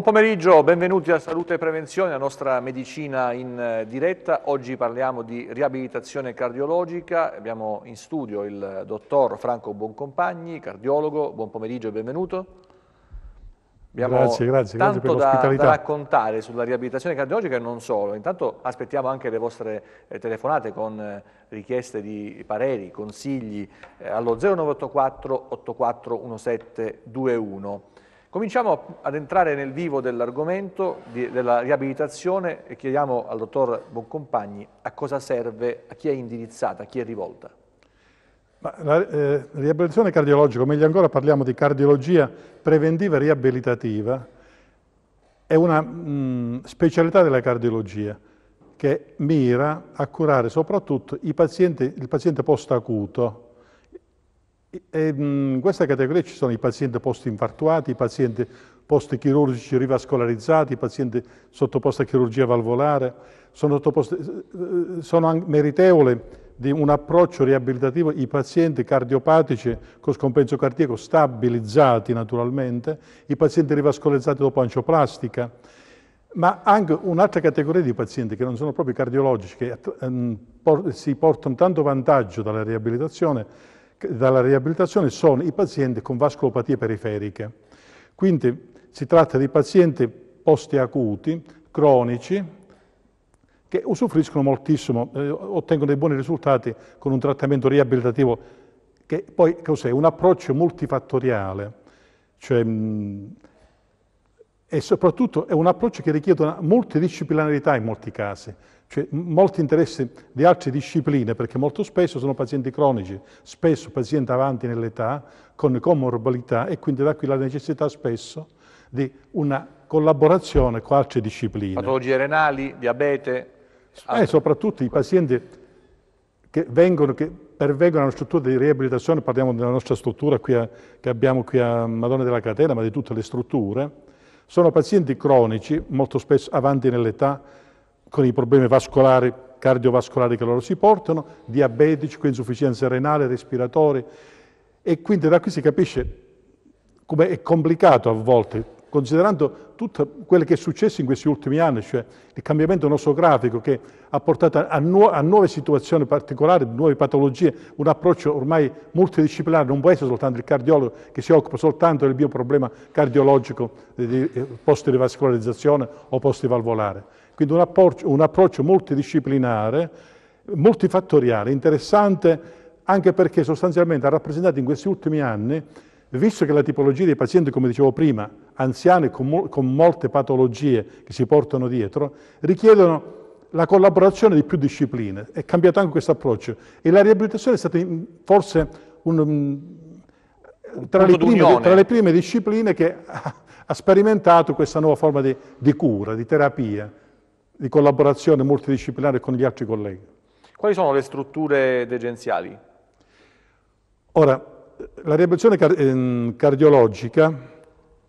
Buon pomeriggio, benvenuti a Salute e Prevenzione, la nostra medicina in eh, diretta. Oggi parliamo di riabilitazione cardiologica. Abbiamo in studio il dottor Franco Boncompagni, cardiologo. Buon pomeriggio e benvenuto. Abbiamo grazie, grazie, tanto grazie da, da, raccontare sulla riabilitazione cardiologica e non solo. Intanto aspettiamo anche le vostre eh, telefonate con eh, richieste di pareri, consigli allo 0984 841721. Cominciamo ad entrare nel vivo dell'argomento della riabilitazione e chiediamo al dottor Boncompagni a cosa serve, a chi è indirizzata, a chi è rivolta. Ma la eh, riabilitazione cardiologica, o meglio ancora parliamo di cardiologia preventiva e riabilitativa, è una mh, mm, specialità della cardiologia che mira a curare soprattutto pazienti, il paziente post-acuto, e, ehm, in questa categoria ci sono i pazienti post-infartuati, i pazienti post-chirurgici rivascolarizzati, i pazienti sottoposti a chirurgia valvolare, sono, eh, eh, sono meritevoli di un approccio riabilitativo i pazienti cardiopatici con scompenso cardiaco stabilizzati naturalmente, i pazienti rivascolarizzati dopo angioplastica, ma anche un'altra categoria di pazienti che non sono proprio cardiologici, che ehm, por si portano tanto vantaggio dalla riabilitazione, dalla riabilitazione sono i pazienti con vasculopatie periferiche. Quindi si tratta di pazienti postiacuti, cronici, che usufruiscono moltissimo, eh, ottengono dei buoni risultati con un trattamento riabilitativo che poi cos'è? Un approccio multifattoriale, cioè, mh, e soprattutto è un approccio che richiede una multidisciplinarità in molti casi, cioè molto interesse di altre discipline, perché molto spesso sono pazienti cronici, spesso pazienti avanti nell'età, con comorbidità e quindi da qui la necessità spesso di una collaborazione con altre discipline. Patologie renali, diabete? eh, soprattutto i pazienti che, vengono, che pervengono a una struttura di riabilitazione, parliamo della nostra struttura a, che abbiamo qui a Madonna della Catena, ma di tutte le strutture, sono pazienti cronici, molto spesso avanti nell'età, con i problemi vascolari, cardiovascolari che loro si portano, diabetici, con insufficienza renale, respiratoria. E quindi da qui si capisce come è complicato a volte, considerando tutto quello che è successo in questi ultimi anni, cioè il cambiamento nosografico che ha portato a, nu a nuove situazioni particolari, nuove patologie, un approccio ormai multidisciplinare, non può essere soltanto il cardiologo che si occupa soltanto del mio problema cardiologico di, di eh, post-rivascolarizzazione o post-valvolare. Quindi un approccio, un approccio multidisciplinare, multifattoriale, interessante anche perché sostanzialmente ha rappresentato in questi ultimi anni, visto che la tipologia dei pazienti, come dicevo prima, anziani con, mol con molte patologie che si portano dietro, richiedono la collaborazione di più discipline, è cambiato anche questo approccio e la riabilitazione è stata forse un, mm, tra, le prime, tra, le prime, discipline che ha, ha, sperimentato questa nuova forma di, di cura, di terapia di collaborazione multidisciplinare con gli altri colleghi. Quali sono le strutture degenziali? Ora, la riabilitazione car ehm, cardiologica,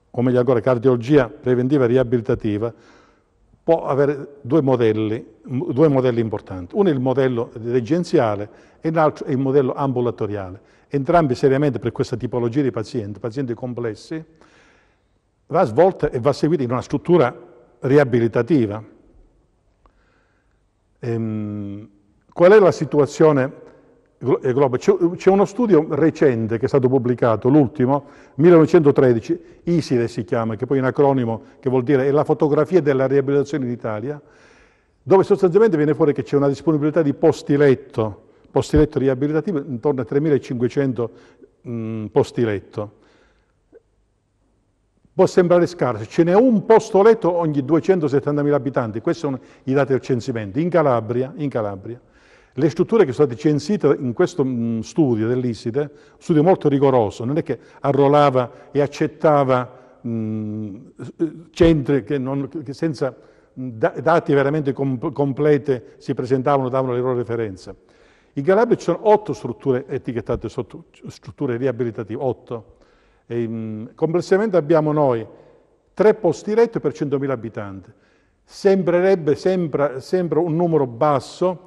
o meglio ancora cardiologia preventiva e riabilitativa, può avere due modelli, due modelli importanti. Uno è il modello degenziale e l'altro è il modello ambulatoriale. Entrambi seriamente per questa tipologia di pazienti, pazienti complessi, va svolta e va seguita in una struttura riabilitativa Ehm, qual è la situazione eh, globale? C'è uno studio recente che è stato pubblicato, l'ultimo, 1913, ISIDE si chiama, che poi è un acronimo che vuol dire è la fotografia della riabilitazione in Italia, dove sostanzialmente viene fuori che c'è una disponibilità di posti letto, posti letto riabilitativi intorno a 3.500 mh, posti letto. Può sembrare scarso, ce n'è un posto letto ogni 270.000 abitanti, questi sono i dati del censimento. In Calabria, in Calabria le strutture che sono state censite in questo mm, studio dell'Isside, studio molto rigoroso, non è che arruolava e accettava mh, mm, centri che, non, che senza mm, da, dati veramente com, complete si presentavano, davano le loro referenze. In Calabria ci sono otto strutture etichettate sotto strutture riabilitative, otto. Ehm, complessivamente abbiamo noi tre posti letto per 100.000 abitanti. Sembrerebbe sempre, sembra un numero basso,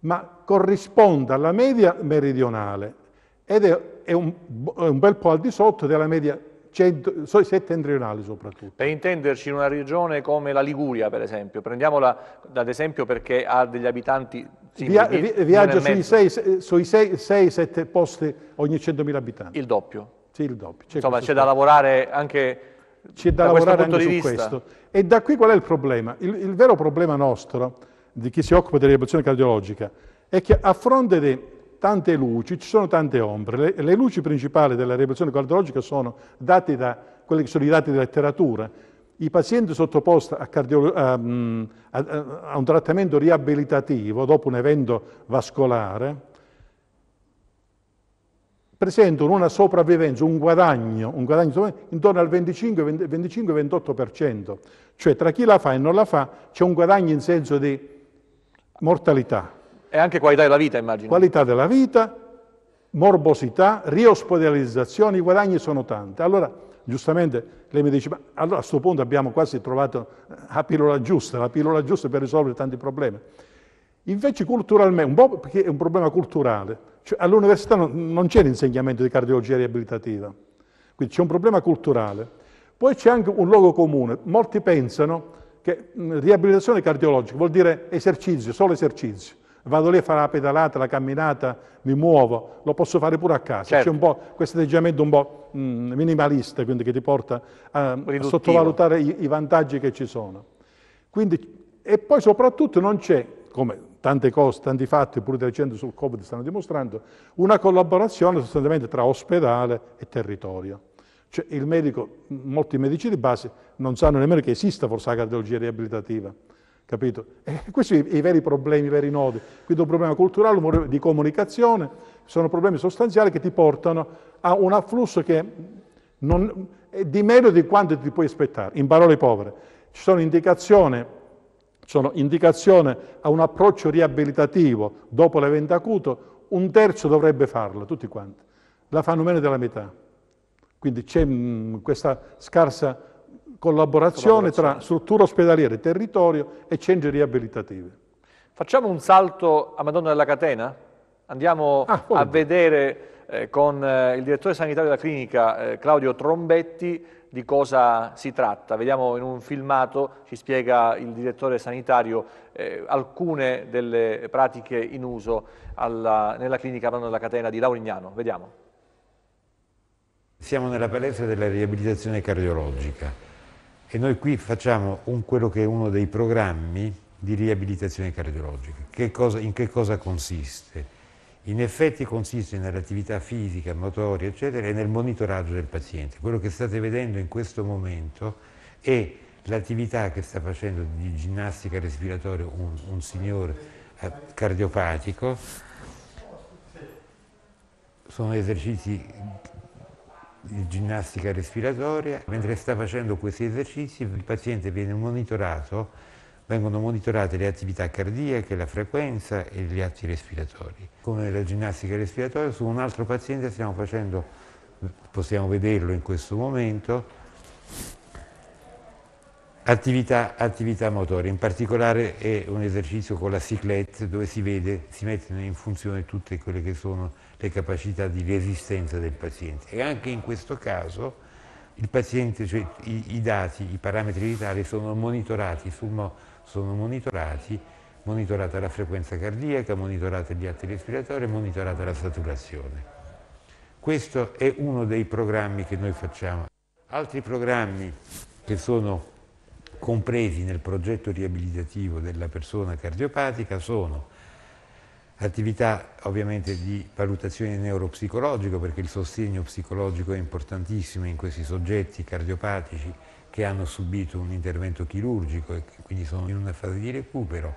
ma corrisponde alla media meridionale ed è, è, un, è un bel po' al di sotto della media settentrionale soprattutto. Per intenderci in una regione come la Liguria per esempio, prendiamola ad esempio perché ha degli abitanti... Sì, Via, vi, viaggia sui 6-7 posti ogni 100.000 abitanti. Il doppio. Sì, il doppio. C'è Insomma, c'è da lavorare anche c'è da, da lavorare anche su vista. questo. E da qui qual è il problema? Il, il vero problema nostro, di chi si occupa di riabilitazione cardiologica, è che a fronte di tante luci ci sono tante ombre. Le, le luci principali della riabilitazione cardiologica sono date da quelli che sono i dati della letteratura. I pazienti sottoposti a, cardio, mm, a, a, a un trattamento riabilitativo dopo un evento vascolare, presentano una sopravvivenza, un guadagno, un guadagno intorno al 25-28%, cioè tra chi la fa e non la fa c'è un guadagno in senso di mortalità. E anche qualità della vita, immagino. Qualità della vita, morbosità, riospedalizzazione, i guadagni sono tanti. Allora, giustamente, lei mi dice, ma allora a questo punto abbiamo quasi trovato eh, la pillola giusta, la pillola giusta per risolvere tanti problemi. Invece culturalmente, un po' perché è un problema culturale, cioè, all'università non, non c'è l'insegnamento di cardiologia riabilitativa, quindi c'è un problema culturale. Poi c'è anche un luogo comune, molti pensano che mh, riabilitazione cardiologica vuol dire esercizio, solo esercizio. Vado lì a fare la pedalata, la camminata, mi muovo, lo posso fare pure a casa. Certo. C'è un certo. po' questo atteggiamento un po' mh, minimalista, quindi che ti porta a, a sottovalutare i, i vantaggi che ci sono. Quindi, e poi soprattutto non c'è, come tante cose, tanti fatti, pure delle recenti sul Covid stanno dimostrando, una collaborazione sostanzialmente tra ospedale e territorio. Cioè il medico, molti medici di base non sanno nemmeno che esista forse la cardiologia riabilitativa, capito? E questi sono i veri problemi, i veri nodi. Quindi un problema culturale, un problema di comunicazione, sono problemi sostanziali che ti portano a un afflusso che non, è di meno di quanto ti puoi aspettare, in parole povere. Ci sono indicazioni sono indicazione a un approccio riabilitativo dopo l'evento acuto, un terzo dovrebbe farlo, tutti quanti. La fanno meno della metà. Quindi c'è mm, questa scarsa collaborazione, collaborazione tra struttura ospedaliera territorio e centri riabilitativi. Facciamo un salto a Madonna della Catena? Andiamo ah, a vedere eh, con eh, il direttore sanitario della clinica eh, Claudio Trombetti di cosa si tratta. Vediamo in un filmato, ci spiega il direttore sanitario, eh, alcune delle pratiche in uso alla, nella clinica Mano della Catena di Laurignano. Vediamo. Siamo nella palestra della riabilitazione cardiologica e noi qui facciamo un, quello che è uno dei programmi di riabilitazione cardiologica. Che cosa, in che cosa consiste? in effetti consiste nell'attività fisica, motoria, eccetera, e nel monitoraggio del paziente. Quello che state vedendo in questo momento è l'attività che sta facendo di ginnastica respiratoria un, un signore eh, cardiopatico. Sono esercizi di ginnastica respiratoria. Mentre sta facendo questi esercizi il paziente viene monitorato vengono monitorate le attività cardiache, la frequenza e gli atti respiratori. Come la ginnastica respiratoria, su un altro paziente stiamo facendo, possiamo vederlo in questo momento, attività, attività motoria. In particolare è un esercizio con la ciclette dove si vede, si mettono in funzione tutte quelle che sono le capacità di resistenza del paziente. E anche in questo caso il paziente, cioè i, i dati, i parametri vitali sono monitorati sul, sono monitorati, monitorata la frequenza cardiaca, monitorati gli atti respiratori, monitorata la saturazione. Questo è uno dei programmi che noi facciamo. Altri programmi che sono compresi nel progetto riabilitativo della persona cardiopatica sono attività ovviamente di valutazione neuropsicologica perché il sostegno psicologico è importantissimo in questi soggetti cardiopatici che hanno subito un intervento chirurgico e quindi sono in una fase di recupero,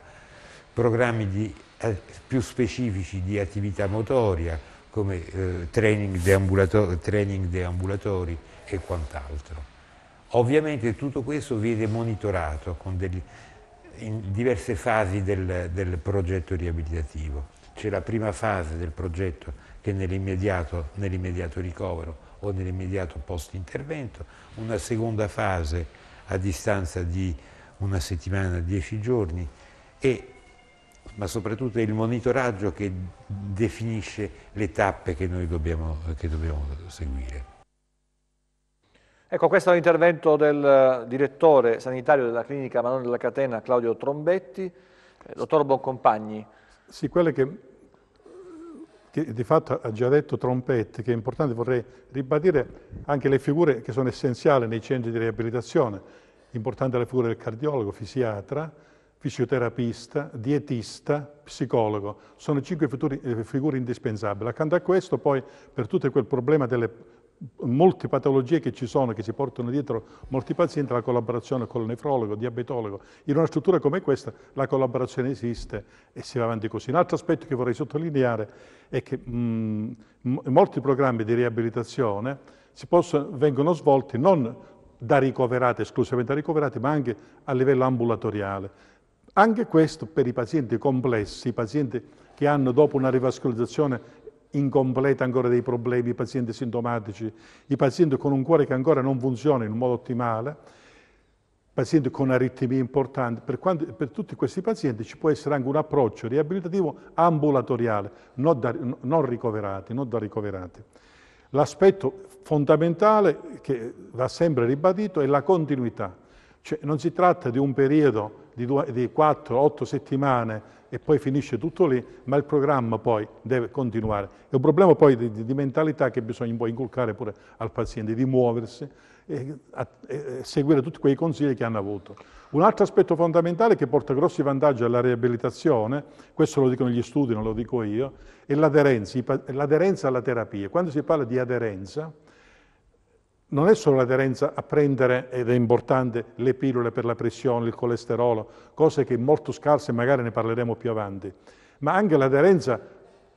programmi di, eh, più specifici di attività motoria come eh, training, deambulator- training deambulatori e quant'altro. Ovviamente tutto questo viene monitorato degli, in diverse fasi del, del progetto riabilitativo. C'è la prima fase del progetto che nell'immediato, nell'immediato ricovero o nell'immediato post-intervento, una seconda fase a distanza di una settimana, dieci giorni, e, ma soprattutto il monitoraggio che definisce le tappe che noi dobbiamo, che dobbiamo seguire. Ecco, questo è l'intervento del direttore sanitario della clinica Manone della Catena, Claudio Trombetti. Eh, dottor Boncompagni. Sì, quelle che che di fatto ha già detto Trompetti, che è importante, vorrei ribadire anche le figure che sono essenziali nei centri di riabilitazione, importante la figura del cardiologo, fisiatra, fisioterapista, dietista, psicologo, sono cinque eh, figure indispensabili. Accanto a questo poi per tutto quel problema delle molte patologie che ci sono, che si portano dietro molti pazienti, la collaborazione con il nefrologo, il diabetologo. In una struttura come questa la collaborazione esiste e si va avanti così. Un altro aspetto che vorrei sottolineare è che mh, mm, molti programmi di riabilitazione possono, vengono svolti non da ricoverati, esclusivamente da ricoverati, ma anche a livello ambulatoriale. Anche questo per i pazienti complessi, i pazienti che hanno dopo una rivascolizzazione incompleta ancora dei problemi, i pazienti sintomatici, i pazienti con un cuore che ancora non funziona in un modo ottimale, pazienti con aritmie importanti. Per, quanti, per tutti questi pazienti ci può essere anche un approccio riabilitativo ambulatoriale, non, da, non ricoverati. Non da ricoverati. L'aspetto fondamentale che va sempre ribadito è la continuità, cioè non si tratta di un periodo di, due, di 4-8 settimane e poi finisce tutto lì, ma il programma poi deve continuare. È un problema poi di, di mentalità che bisogna poi inculcare pure al paziente, di muoversi e, a, e seguire tutti quei consigli che hanno avuto. Un altro aspetto fondamentale che porta grossi vantaggi alla riabilitazione, questo lo dicono gli studi, non lo dico io, è l'aderenza alla terapia. Quando si parla di aderenza, non è solo l'aderenza a prendere, ed è importante, le pillole per la pressione, il colesterolo, cose che molto scarse, magari ne parleremo più avanti, ma anche l'aderenza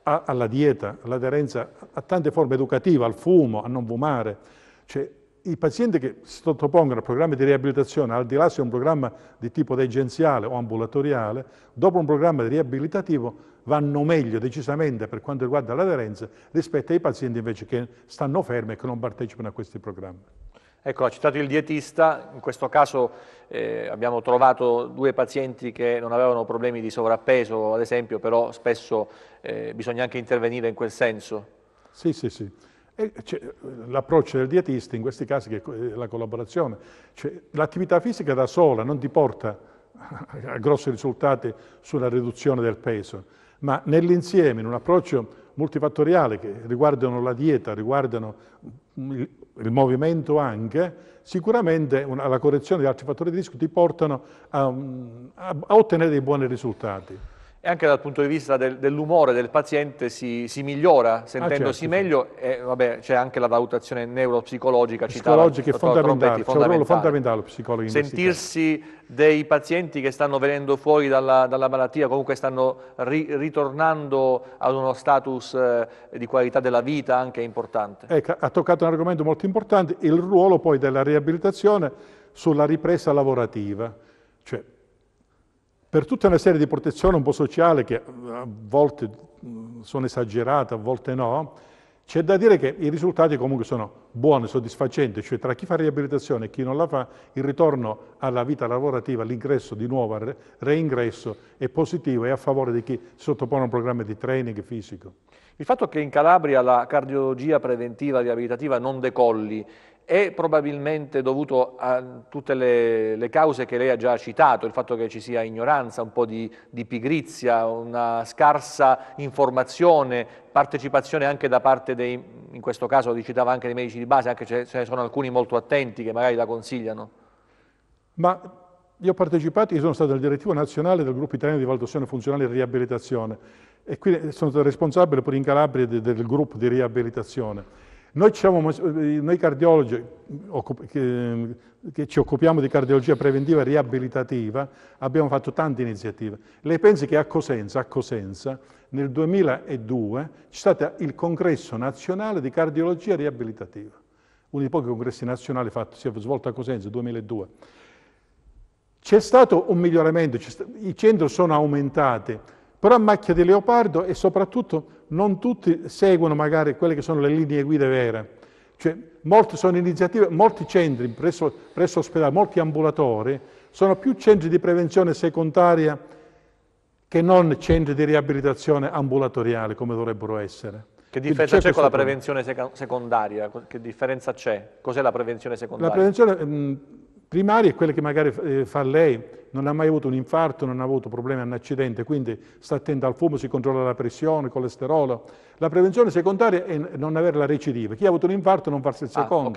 alla dieta, l'aderenza a tante forme educative, al fumo, a non fumare. Cioè, i pazienti che si sottopongono a programmi di riabilitazione, al di là se è un programma di tipo degenziale o ambulatoriale, dopo un programma di riabilitativo vanno meglio decisamente per quanto riguarda l'aderenza rispetto ai pazienti invece che stanno fermi e che non partecipano a questi programmi. Ecco, ha citato il dietista, in questo caso eh, abbiamo trovato due pazienti che non avevano problemi di sovrappeso, ad esempio, però spesso eh, bisogna anche intervenire in quel senso. Sì, sì, sì. L'approccio del dietista in questi casi è eh, la collaborazione. Cioè, l'attività fisica da sola non ti porta a grossi risultati sulla riduzione del peso, ma nell'insieme, in un approccio multifattoriale che riguardano la dieta, riguardano il movimento anche, sicuramente una, la correzione di altri fattori di rischio ti portano a, a, a ottenere dei buoni risultati e anche dal punto di vista del, dell'umore del paziente si, si migliora ah, sentendosi ah, certo, meglio sì. e vabbè, c'è anche la valutazione neuropsicologica psicologica è fondamentale, un ruolo fondamentale. fondamentale psicologo sentirsi dei pazienti che stanno venendo fuori dalla, dalla malattia comunque stanno ri, ritornando ad uno status eh, di qualità della vita anche è importante ecco, ha toccato un argomento molto importante il ruolo poi della riabilitazione sulla ripresa lavorativa cioè per tutta una serie di protezioni un po' sociali che eh, a volte mm, sono esagerate, a volte no, c'è da dire che i risultati comunque sono buoni, soddisfacenti, cioè tra chi fa riabilitazione e chi non la fa, il ritorno alla vita lavorativa, l'ingresso di nuovo al reingresso è positivo e a favore di chi sottopone un programma di training fisico. Il fatto che in Calabria la cardiologia preventiva riabilitativa non decolli è probabilmente dovuto a tutte le, le, cause che lei ha già citato, il fatto che ci sia ignoranza, un po' di, di, pigrizia, una scarsa informazione, partecipazione anche da parte dei, in questo caso lo citava anche dei medici di base, anche se ce ne sono alcuni molto attenti che magari la consigliano. Ma io ho partecipato, io sono stato il direttivo nazionale del gruppo italiano di valutazione funzionale e riabilitazione e quindi sono stato responsabile pure in Calabria del, del gruppo di riabilitazione noi, diciamo, noi cardiologi mm, che, ci occupiamo di cardiologia preventiva e riabilitativa abbiamo fatto tante iniziative. Lei pensi che a Cosenza, a Cosenza nel 2002 c'è stato il congresso nazionale di cardiologia riabilitativa, uno dei pochi congressi nazionali fatto, si è svolto a Cosenza nel 2002. C'è stato un miglioramento, i centri sono aumentati, però a macchia di leopardo e soprattutto non tutti seguono magari quelle che sono le linee guida vere. Cioè, molte sono iniziative, molti centri presso, presso ospedali, molti ambulatori, sono più centri di prevenzione secondaria che non centri di riabilitazione ambulatoriale come dovrebbero essere. Che differenza c'è, con la prevenzione sec- secondaria? Che differenza c'è? Cos'è la prevenzione secondaria? La prevenzione mh, mm, primaria è quella che magari eh, fa lei, non ha mai avuto un infarto, non ha avuto problemi a un accidente, quindi sta attento al fumo, si controlla la pressione, il colesterolo. La prevenzione secondaria è non avere la recidiva. Chi ha avuto un infarto non farsi il ah, secondo. Ah,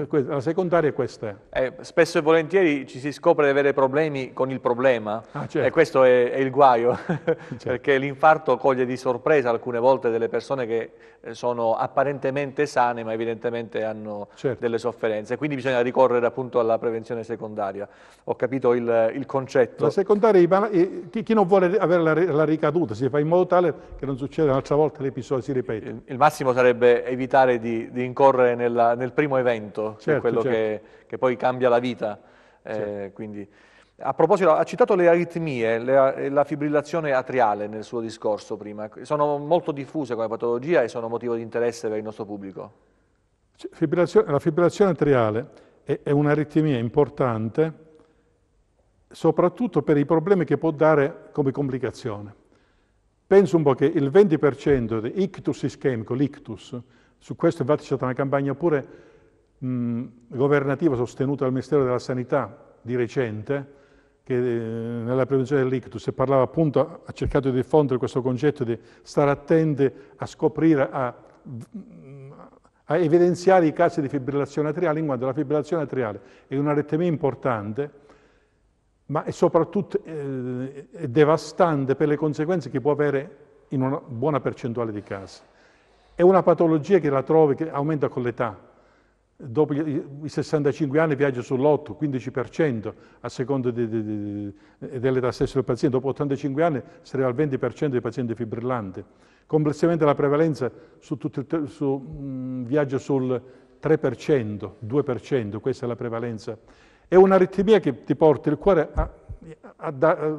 okay. Eh, la secondaria è questa. Eh, spesso e volentieri ci si scopre di avere problemi con il problema ah, certo. e questo è, è il guaio, certo. perché l'infarto coglie di sorpresa alcune volte delle persone che eh, sono apparentemente sane ma evidentemente hanno certo. delle sofferenze. Quindi bisogna ricorrere appunto alla prevenzione secondaria. Ho capito il, il il concetto. La secondaria, eh, chi, chi non vuole avere la, la, ricaduta, si fa in modo tale che non succeda un'altra volta l'episodio si ripete. Il, il, massimo sarebbe evitare di, di incorrere nella, nel primo evento, certo, cioè quello certo. che, che, poi cambia la vita. Eh, quindi, a proposito, ha citato le aritmie, le, la fibrillazione atriale nel suo discorso prima. Sono molto diffuse come patologia e sono motivo di interesse per il nostro pubblico. Fibrillazione, la fibrillazione atriale è, è un'aritmia importante soprattutto per i problemi che può dare come complicazione. Penso un po' che il 20% di ictus ischemico, l'ictus, su questo infatti c'è stata una campagna pure mh, governativa sostenuta dal Ministero della Sanità di recente, che eh, nella prevenzione dell'ictus e parlava appunto, ha cercato di diffondere questo concetto di stare attenti a scoprire, a, a evidenziare i casi di fibrillazione atriale, in quanto la fibrillazione atriale è un'aritmia importante, ma è soprattutto eh, è devastante per le conseguenze che può avere in una buona percentuale di casi. È una patologia che la trovi, che aumenta con l'età. Dopo i 65 anni viaggia sull'8, 15%, a seconda di, di, di, dell'età stessa del paziente. Dopo 85 anni sarà al 20% dei pazienti fibrillanti. Complessivamente la prevalenza su tutto, su, mh, viaggia sul 3%, 2%, questa è la prevalenza è un'aritmia che ti porta il cuore a, a da, a, eh,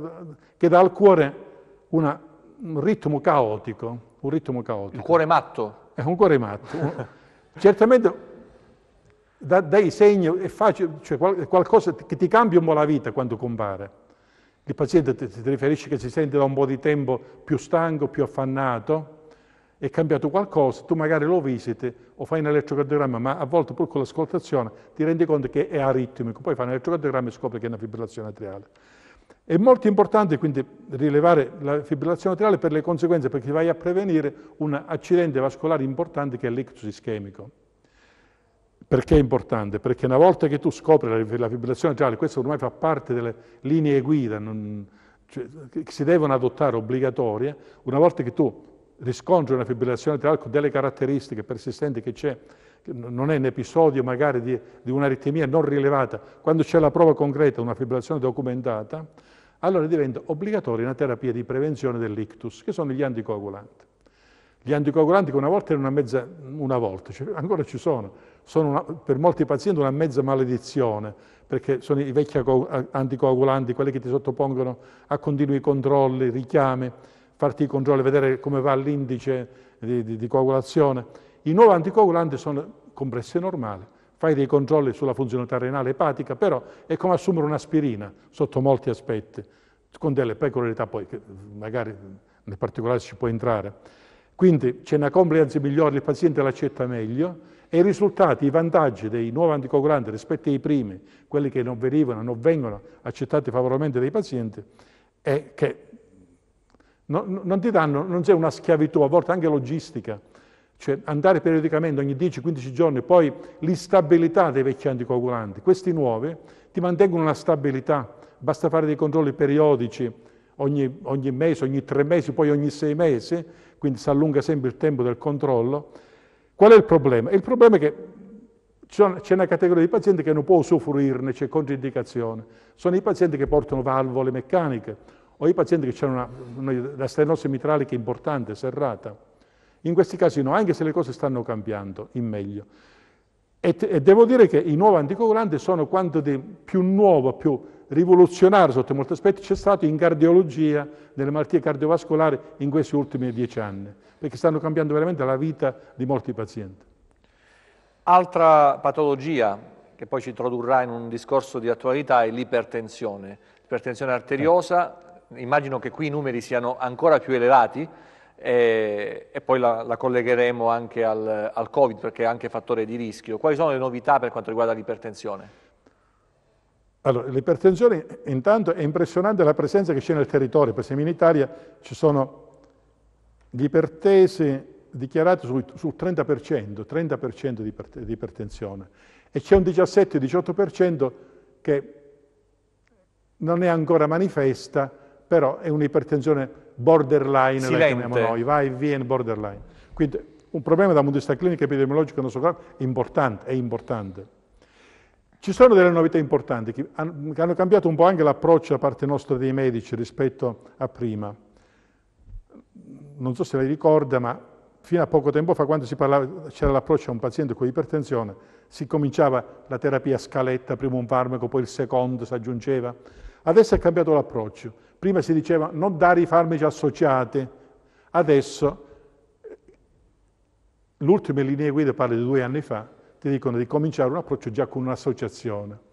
che dà al cuore una, un, ritmo caotico, un ritmo caotico. Il cuore matto. È un cuore matto. Certamente da, dai segni è facile, cioè qual, qualcosa che ti cambia un po' la vita quando compare. Il paziente ti, ti riferisce che si sente da un po' di tempo più stanco, più affannato, è cambiato qualcosa, tu magari lo visiti o fai un elettrocardiogramma, ma a volte pur con l'ascoltazione ti rendi conto che è aritmico, poi fai un elettrocardiogramma e scopri che è una fibrillazione atriale. È molto importante quindi rilevare la fibrillazione atriale per le conseguenze, perché vai a prevenire un accidente vascolare importante che è l'ictus ischemico. Perché è importante? Perché una volta che tu scopri la fibrillazione atriale, questo ormai fa parte delle linee guida, non, cioè, che si devono adottare obbligatorie, una volta che tu riscontro di una fibrillazione atriale con delle caratteristiche persistenti che c'è, non è un episodio magari di, di un'aritmia non rilevata, quando c'è la prova concreta, una fibrillazione documentata, allora diventa obbligatoria una terapia di prevenzione dell'ictus, che sono gli anticoagulanti. Gli anticoagulanti che una volta erano una mezza, una volta, cioè ancora ci sono, sono una, per molti pazienti una mezza maledizione, perché sono i vecchi anticoagulanti, quelli che ti sottopongono a continui controlli, richiami, farti i controlli, vedere come va l'indice di, di, di coagulazione. I nuovi anticoagulanti sono compresse normali, fai dei controlli sulla funzionalità renale epatica, però è come assumere un'aspirina sotto molti aspetti, con delle peculiarità poi che magari nel particolare ci può entrare. Quindi c'è una compliance migliore, il paziente l'accetta meglio e i risultati, i vantaggi dei nuovi anticoagulanti rispetto ai primi, quelli che non venivano, non vengono accettati favorevolmente dai pazienti, è che non, non ti danno, non c'è una schiavitù, a volte anche logistica, cioè andare periodicamente ogni 10-15 giorni, poi l'instabilità dei vecchi anticoagulanti, questi nuovi ti mantengono una stabilità, basta fare dei controlli periodici ogni, ogni mese, ogni tre mesi, poi ogni sei mesi, quindi si allunga sempre il tempo del controllo. Qual è il problema? Il problema è che c'è una categoria di pazienti che non può usufruirne, c'è controindicazione. Sono i pazienti che portano valvole meccaniche ho i pazienti che hanno una, una stenosi mitrale che è importante, serrata. In questi casi no, anche se le cose stanno cambiando in meglio. E, e devo dire che i nuovi anticoagulanti sono quanto di più nuovo, più rivoluzionario sotto molti aspetti c'è stato in cardiologia, nelle malattie cardiovascolari in questi ultimi dieci anni, perché stanno cambiando veramente la vita di molti pazienti. Altra patologia che poi ci introdurrà in un discorso di attualità è l'ipertensione, ipertensione arteriosa immagino che qui i numeri siano ancora più elevati eh, e poi la, la, collegheremo anche al, al Covid perché è anche fattore di rischio. Quali sono le novità per quanto riguarda l'ipertensione? Allora, l'ipertensione intanto è impressionante la presenza che c'è nel territorio, per esempio in Italia ci sono gli ipertesi dichiarati sul, sul 30%, 30% di, di, ipertensione e c'è un 17-18% che non è ancora manifesta però è un'ipertensione borderline, la chiamiamo noi, va e viene borderline. Quindi un problema dal punto di vista clinico epidemiologico nosocomiale è importante, è importante. Ci sono delle novità importanti che hanno cambiato un po' anche l'approccio da parte nostra dei medici rispetto a prima. Non so se lei ricorda, ma fino a poco tempo fa, quando c'era l'approccio a un paziente con ipertensione, si cominciava la terapia a scaletta, prima un farmaco, poi il secondo si aggiungeva. Adesso è cambiato l'approccio Prima si diceva non dare i farmaci associati, adesso l'ultima linea guida, parlo di due anni fa, ti dicono di cominciare un approccio già con un'associazione.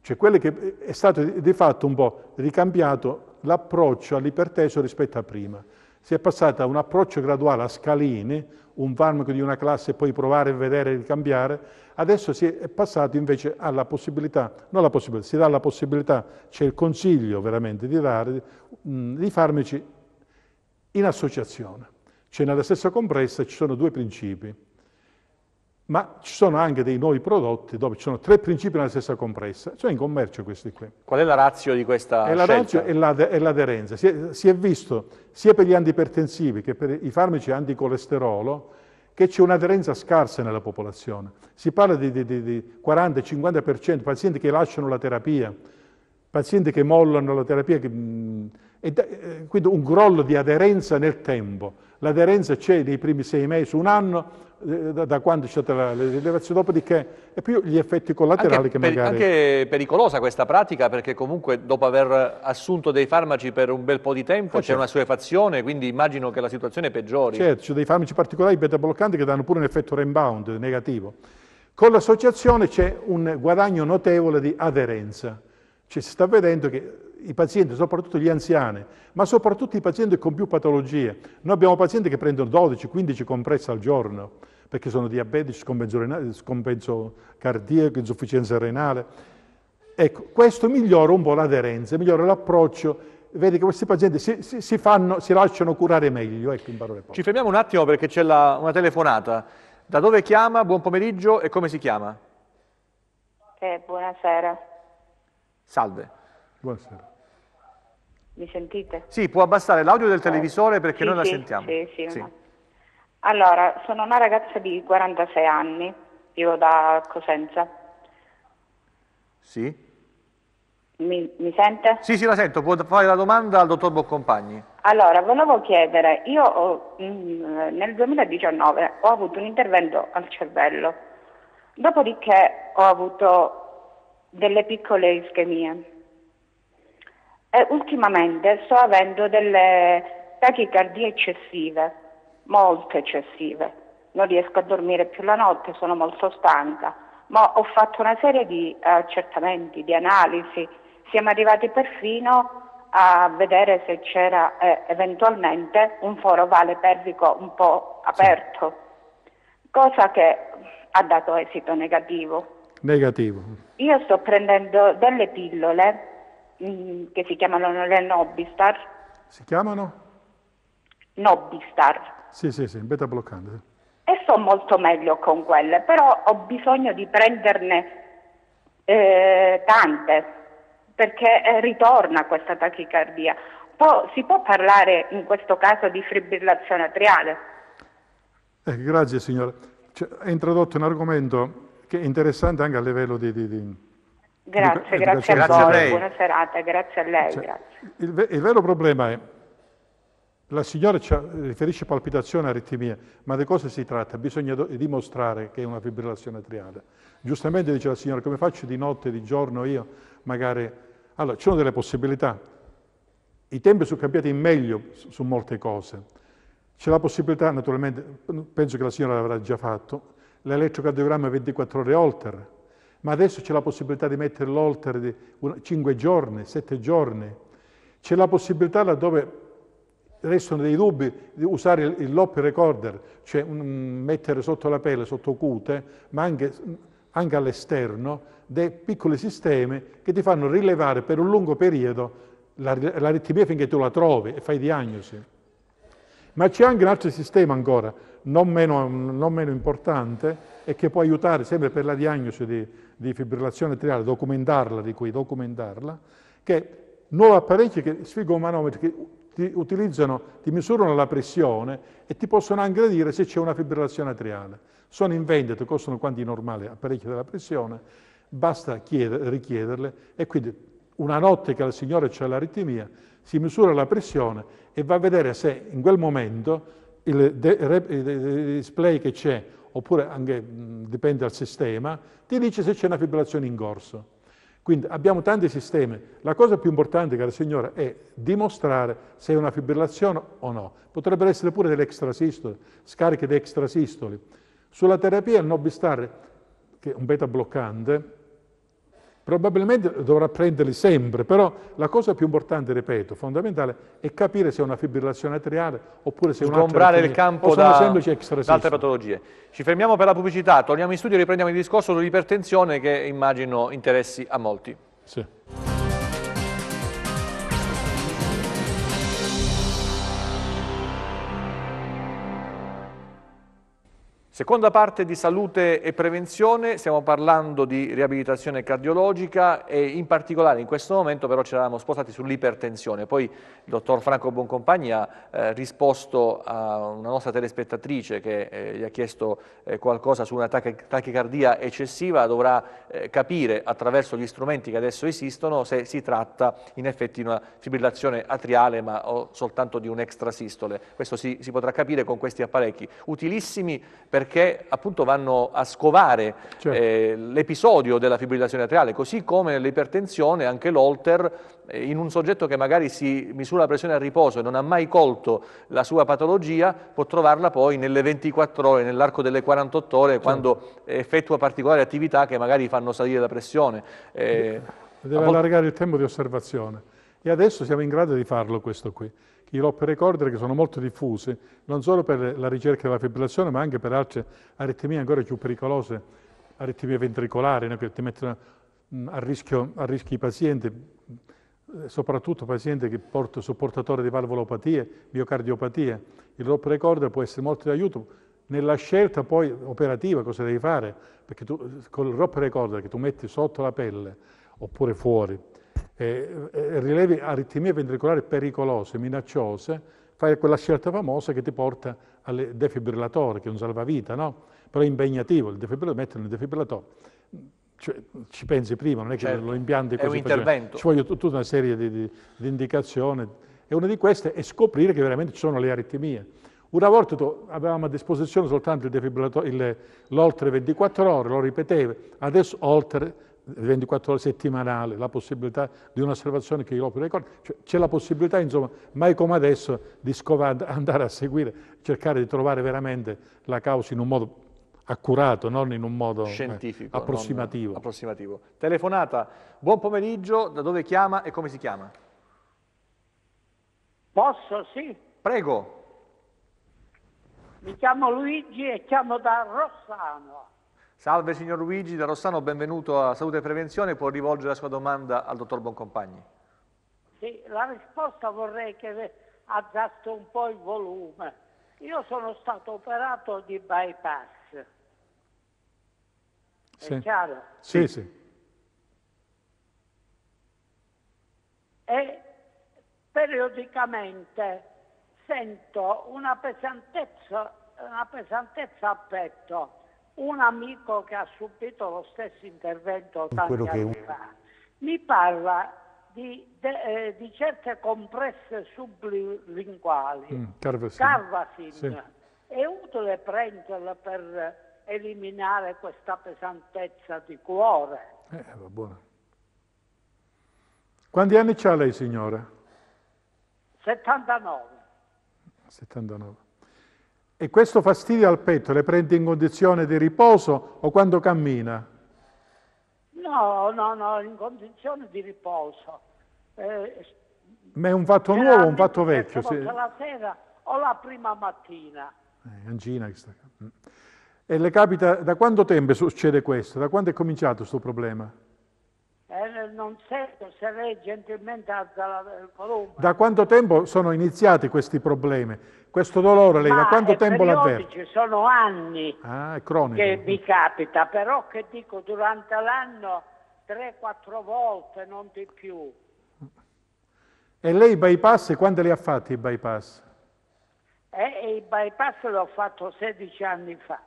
Cioè quello che eh, è stato di fatto un po' ricambiato l'approccio all'iperteso rispetto a prima. Si è passato da un approccio graduale a scalini un farmaco di una classe e poi provare e vedere e cambiare, adesso si è passato invece alla possibilità, non la possibilità, si dà la possibilità, c'è il consiglio veramente di dare, mm, di farmaci in associazione. Cioè nella stessa compressa ci sono due principi, ma ci sono anche dei nuovi prodotti dove ci sono tre principi nella stessa compressa, cioè in commercio questi qui. Qual è la razza di questa è la scelta? Razio è l'aderenza. Si è, si è visto sia per gli antipertensivi che per i farmaci anticolesterolo che c'è un'aderenza scarsa nella popolazione. Si parla di, di, di, di 40-50% pazienti che lasciano la terapia, pazienti che mollano la terapia, che, mh, e da, eh, quindi un crollo di aderenza nel tempo. L'aderenza c'è nei primi sei mesi, un anno, eh, da, da, quando c'è stata la rilevazione, dopodiché e più gli effetti collaterali anche che per, magari... Anche pericolosa questa pratica perché comunque dopo aver assunto dei farmaci per un bel po' di tempo eh, c'è certo. una suefazione, quindi immagino che la situazione peggiori. Certo, ci sono dei farmaci particolari beta bloccanti che danno pure un effetto rebound negativo. Con l'associazione c'è un guadagno notevole di aderenza. Cioè si sta vedendo che i pazienti, soprattutto gli anziani, ma soprattutto i pazienti con più patologie. Noi abbiamo pazienti che prendono 12-15 compresse al giorno, perché sono diabetici, scompenso, renale, scompenso cardiaco, insufficienza renale. Ecco, questo migliora un po' l'aderenza, migliora l'approccio vedi che questi pazienti si, si, si, fanno, si lasciano curare meglio. Ecco, Ci fermiamo un attimo perché c'è una telefonata. Da dove chiama? Buon pomeriggio e come si chiama? Eh, buonasera. Salve. Buonasera. Mi sentite? Sì, può abbassare l'audio del eh, televisore perché sì, noi la sentiamo. Sì, sì, sì. Allora, sono una ragazza di 46 anni, vivo da Cosenza. Sì. Mi, mi, sente? Sì, sì, la sento. Può fare la domanda al dottor Boccompagni. Allora, volevo chiedere, io ho, mm, nel 2019 ho avuto un intervento al cervello, dopodiché ho avuto delle piccole ischemie e ultimamente sto avendo delle tachicardie eccessive, molto eccessive. Non riesco a dormire più la notte, sono molto stanca, ma ho fatto una serie di eh, accertamenti, di analisi, siamo arrivati perfino a vedere se c'era eh, eventualmente un foro vale pelvico un po' aperto, sì. cosa che ha dato esito negativo. Negativo. Io sto prendendo delle pillole Mm, che si chiamano le Nobistar. Si chiamano? Nobistar. Sì, sì, sì, beta bloccante. E sto molto meglio con quelle, però ho bisogno di prenderne eh, tante, perché eh, ritorna questa tachicardia. Poi, si può parlare in questo caso di fibrillazione atriale? Eh, grazie signora. Cioè, è introdotto un argomento che è interessante anche a livello di, di, di Grazie, grazie, grazie a voi, a buona serata, grazie a lei. Cioè, grazie. Il, il, vero problema è, la signora ci riferisce palpitazione, e aritmia, ma di cosa si tratta? Bisogna dimostrare che è una fibrillazione atriale. Giustamente dice la signora, come faccio di notte, di giorno io, magari... Allora, ci sono delle possibilità. I tempi sono cambiati in meglio su, su molte cose. C'è la possibilità, naturalmente, penso che la signora l'avrà già fatto, l'elettrocardiogramma 24 ore oltre, ma adesso c'è la possibilità di mettere l'oltre cinque giorni, sette giorni, c'è la possibilità laddove restano dei dubbi di usare il, il lop recorder, cioè un, mettere sotto la pelle, sotto cute, ma anche, anche all'esterno, dei piccoli sistemi che ti fanno rilevare per un lungo periodo l'aritmia finché tu la trovi e fai diagnosi. Ma c'è anche un altro sistema ancora, non meno, non meno importante, e che può aiutare sempre per la diagnosi di, di fibrillazione atriale, documentarla, di cui documentarla, che nuovi apparecchi che sfigomanometri che ti utilizzano, ti misurano la pressione e ti possono anche dire se c'è una fibrillazione atriale. Sono in vendita, costano quanti normali apparecchi della pressione, basta chiedere, richiederle e quindi una notte che la signora c'è l'aritmia, si misura la pressione e va a vedere se in quel momento il display che c'è oppure anche mh, dipende dal sistema, ti dice se c'è una fibrillazione in corso. Quindi abbiamo tanti sistemi. La cosa più importante, cara signora, è dimostrare se è una fibrillazione o no. Potrebbero essere pure delle extrasistole, scariche di extrasistoli. Sulla terapia, il Nobistar, che è un beta bloccante, Probabilmente dovrà prenderli sempre, però la cosa più importante, ripeto, fondamentale, è capire se è una fibrillazione atriale oppure se è un'altra Sgombrare il campo da, da altre patologie. Ci fermiamo per la pubblicità, torniamo in studio e riprendiamo il discorso sull'ipertensione che immagino interessi a molti. Sì. Seconda parte di salute e prevenzione, stiamo parlando di riabilitazione cardiologica e in particolare in questo momento però ci eravamo spostati sull'ipertensione, poi il dottor Franco Boncompagni ha eh, risposto a una nostra telespettatrice che eh, gli ha chiesto eh, qualcosa su una tach tachicardia eccessiva, dovrà eh, capire attraverso gli strumenti che adesso esistono se si tratta in effetti di una fibrillazione atriale ma o soltanto di un'extrasistole, questo si, si potrà capire con questi apparecchi utilissimi per perché appunto vanno a scovare certo. eh, l'episodio della fibrillazione atriale, così come l'ipertensione, anche l'olter eh, in un soggetto che magari si misura la pressione a riposo e non ha mai colto la sua patologia può trovarla poi nelle 24 ore, nell'arco delle 48 ore certo. quando effettua particolari attività che magari fanno salire la pressione. Eh, Deve allargare il tempo di osservazione e adesso siamo in grado di farlo questo qui i LOP recorder che sono molto diffuse, non solo per la ricerca della fibrillazione, ma anche per altre aritmie ancora più pericolose, aritmie ventricolari, no, che ti mettono mm, a rischio, a rischio i pazienti, eh, soprattutto pazienti che portano supportatori di valvolopatie, biocardiopatie. Il LOP recorder può essere molto di aiuto nella scelta poi operativa, cosa devi fare, perché tu, eh, con il LOP recorder che tu metti sotto la pelle oppure fuori, eh, rilevi aritmie ventricolari pericolose, minacciose, fai quella scelta famosa che ti porta al defibrillatore, che è un salvavita, no? Però è impegnativo, il defibrillatore, metterlo in defibrillatore. Cioè, ci pensi prima, non è che certo. lo impianti così. È un intervento. Ci voglio tutta una serie di, di, di indicazioni. E una di queste è scoprire che veramente ci sono le aritmie. Una volta avevamo a disposizione soltanto il defibrillatore, l'oltre 24 ore, lo ripetevo, adesso oltre 24 ore settimanali, la possibilità di un'osservazione che io opera ricordi, cioè, c'è la possibilità, insomma, mai come adesso, di scovare, andare a seguire, cercare di trovare veramente la causa in un modo accurato, non in un modo eh, scientifico, eh, approssimativo. approssimativo. Telefonata, buon pomeriggio, da dove chiama e come si chiama? Posso, sì? Prego. Mi chiamo Luigi e chiamo da Rossano. Salve signor Luigi da Rossano, benvenuto a Salute e Prevenzione, può rivolgere la sua domanda al dottor Boncompagni. Sì, la risposta vorrei che alzasse un po' il volume. Io sono stato operato di bypass. Sì. È chiaro? Sì, sì. E periodicamente sento una pesantezza, una pesantezza a petto un amico che ha subito lo stesso intervento tanti anni fa. Mi parla di, de, eh, di, certe compresse sublinguali, carvasin, mm, carvasin. Sì. è utile prenderle per eliminare questa pesantezza di cuore. Eh, va buona. Quanti anni ha lei, signora? 79. 79. E questo fastidio al petto le prende in condizione di riposo o quando cammina? No, no, no, in condizione di riposo. Eh, Ma è un fatto nuovo o un fatto vecchio? Se... La sera o la prima mattina. Eh, angina che sta... Mm. E le capita, da quanto tempo succede questo? Da quando è cominciato questo problema? eh, non sento, se lei gentilmente alza eh, il volume. Da quanto tempo sono iniziati questi problemi? Questo dolore lei Ma da quanto tempo l'avverte? Sono anni ah, che mi capita, però che dico durante l'anno 3-4 volte, non di più. E lei i bypass, quando li ha fatti i bypass? Eh, i bypass li ho fatto 16 anni fa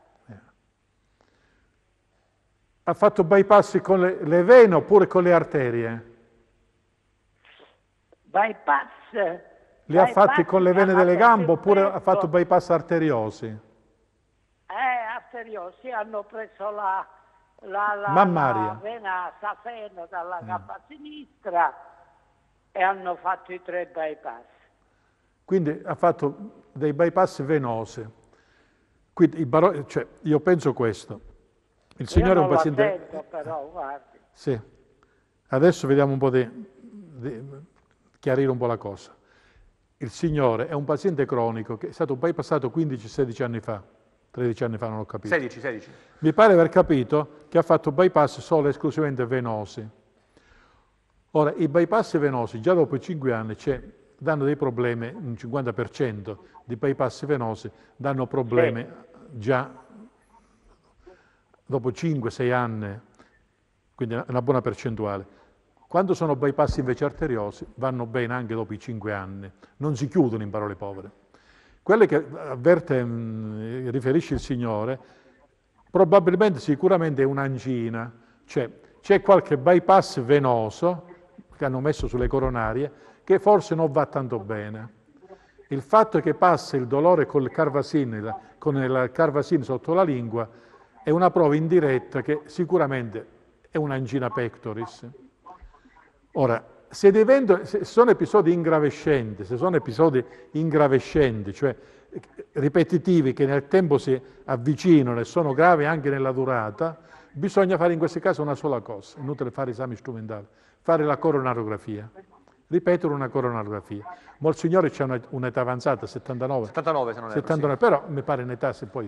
ha fatto bypass con le, le vene oppure con le arterie? Bypass. Li bypass ha fatti con le vene delle gambe oppure ha fatto bypass arteriosi? Eh, arteriosi hanno preso la, la, la, la vena safeno dalla mm. gamba sinistra e hanno fatto i tre bypass. Quindi ha fatto dei bypass venosi. Quindi, cioè, io penso questo, il Signore è un paziente... Attendo, però, guardi. Sì. Adesso vediamo un po' di, di chiarire un po' la cosa. Il Signore è un paziente cronico che è stato bypassato 15-16 anni fa, 13 anni fa non ho capito. 16, 16. Mi pare aver capito che ha fatto bypass solo e esclusivamente venosi. Ora, i bypass venosi già dopo 5 anni danno dei problemi, un 50% di bypass venosi danno problemi già dopo 5-6 anni, quindi una buona percentuale. Quando sono bypass invece arteriosi, vanno bene anche dopo i 5 anni, non si chiudono in parole povere. Quelle che avverte, riferisce il Signore, probabilmente, sicuramente è un'angina, cioè c'è qualche bypass venoso che hanno messo sulle coronarie che forse non va tanto bene. Il fatto che passa il dolore col carvasin, con il carvasin sotto la lingua, è una prova indiretta che sicuramente è un'angina pectoris. Ora, se, evento, se sono episodi ingravescenti, se sono episodi ingravescenti, cioè ripetitivi che nel tempo si avvicinano e sono gravi anche nella durata, bisogna fare in questi casi una sola cosa, è inutile fare esami strumentali, fare la coronarografia, ripetere una coronarografia. Ma il signore c'è un'età avanzata, 79, 79, se non erro, 79 sì. però mi pare in età se poi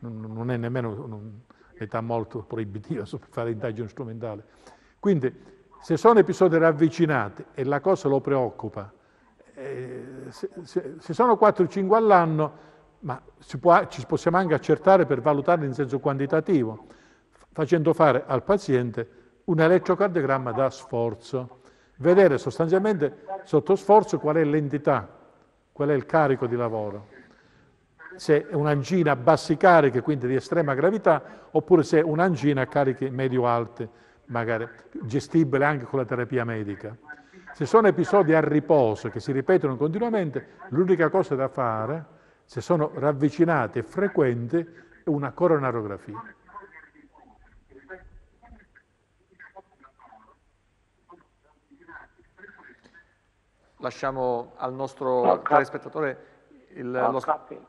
non, è nemmeno un'età molto proibitiva per fare indagine strumentale. Quindi, se sono episodi ravvicinati e la cosa lo preoccupa, eh, se, se, se, sono 4-5 o all'anno, ma può, ci possiamo anche accertare per valutarli in senso quantitativo, facendo fare al paziente un elettrocardiogramma da sforzo, vedere sostanzialmente sotto sforzo qual è l'entità, qual è il carico di lavoro se è un'angina a bassi cariche, quindi di estrema gravità, oppure se è un'angina a cariche medio-alte, magari gestibile anche con la terapia medica. Se sono episodi a riposo che si ripetono continuamente, l'unica cosa da fare, se sono ravvicinati e frequenti, è una coronarografia. Lasciamo al nostro telespettatore il, oh, lo... Grazie,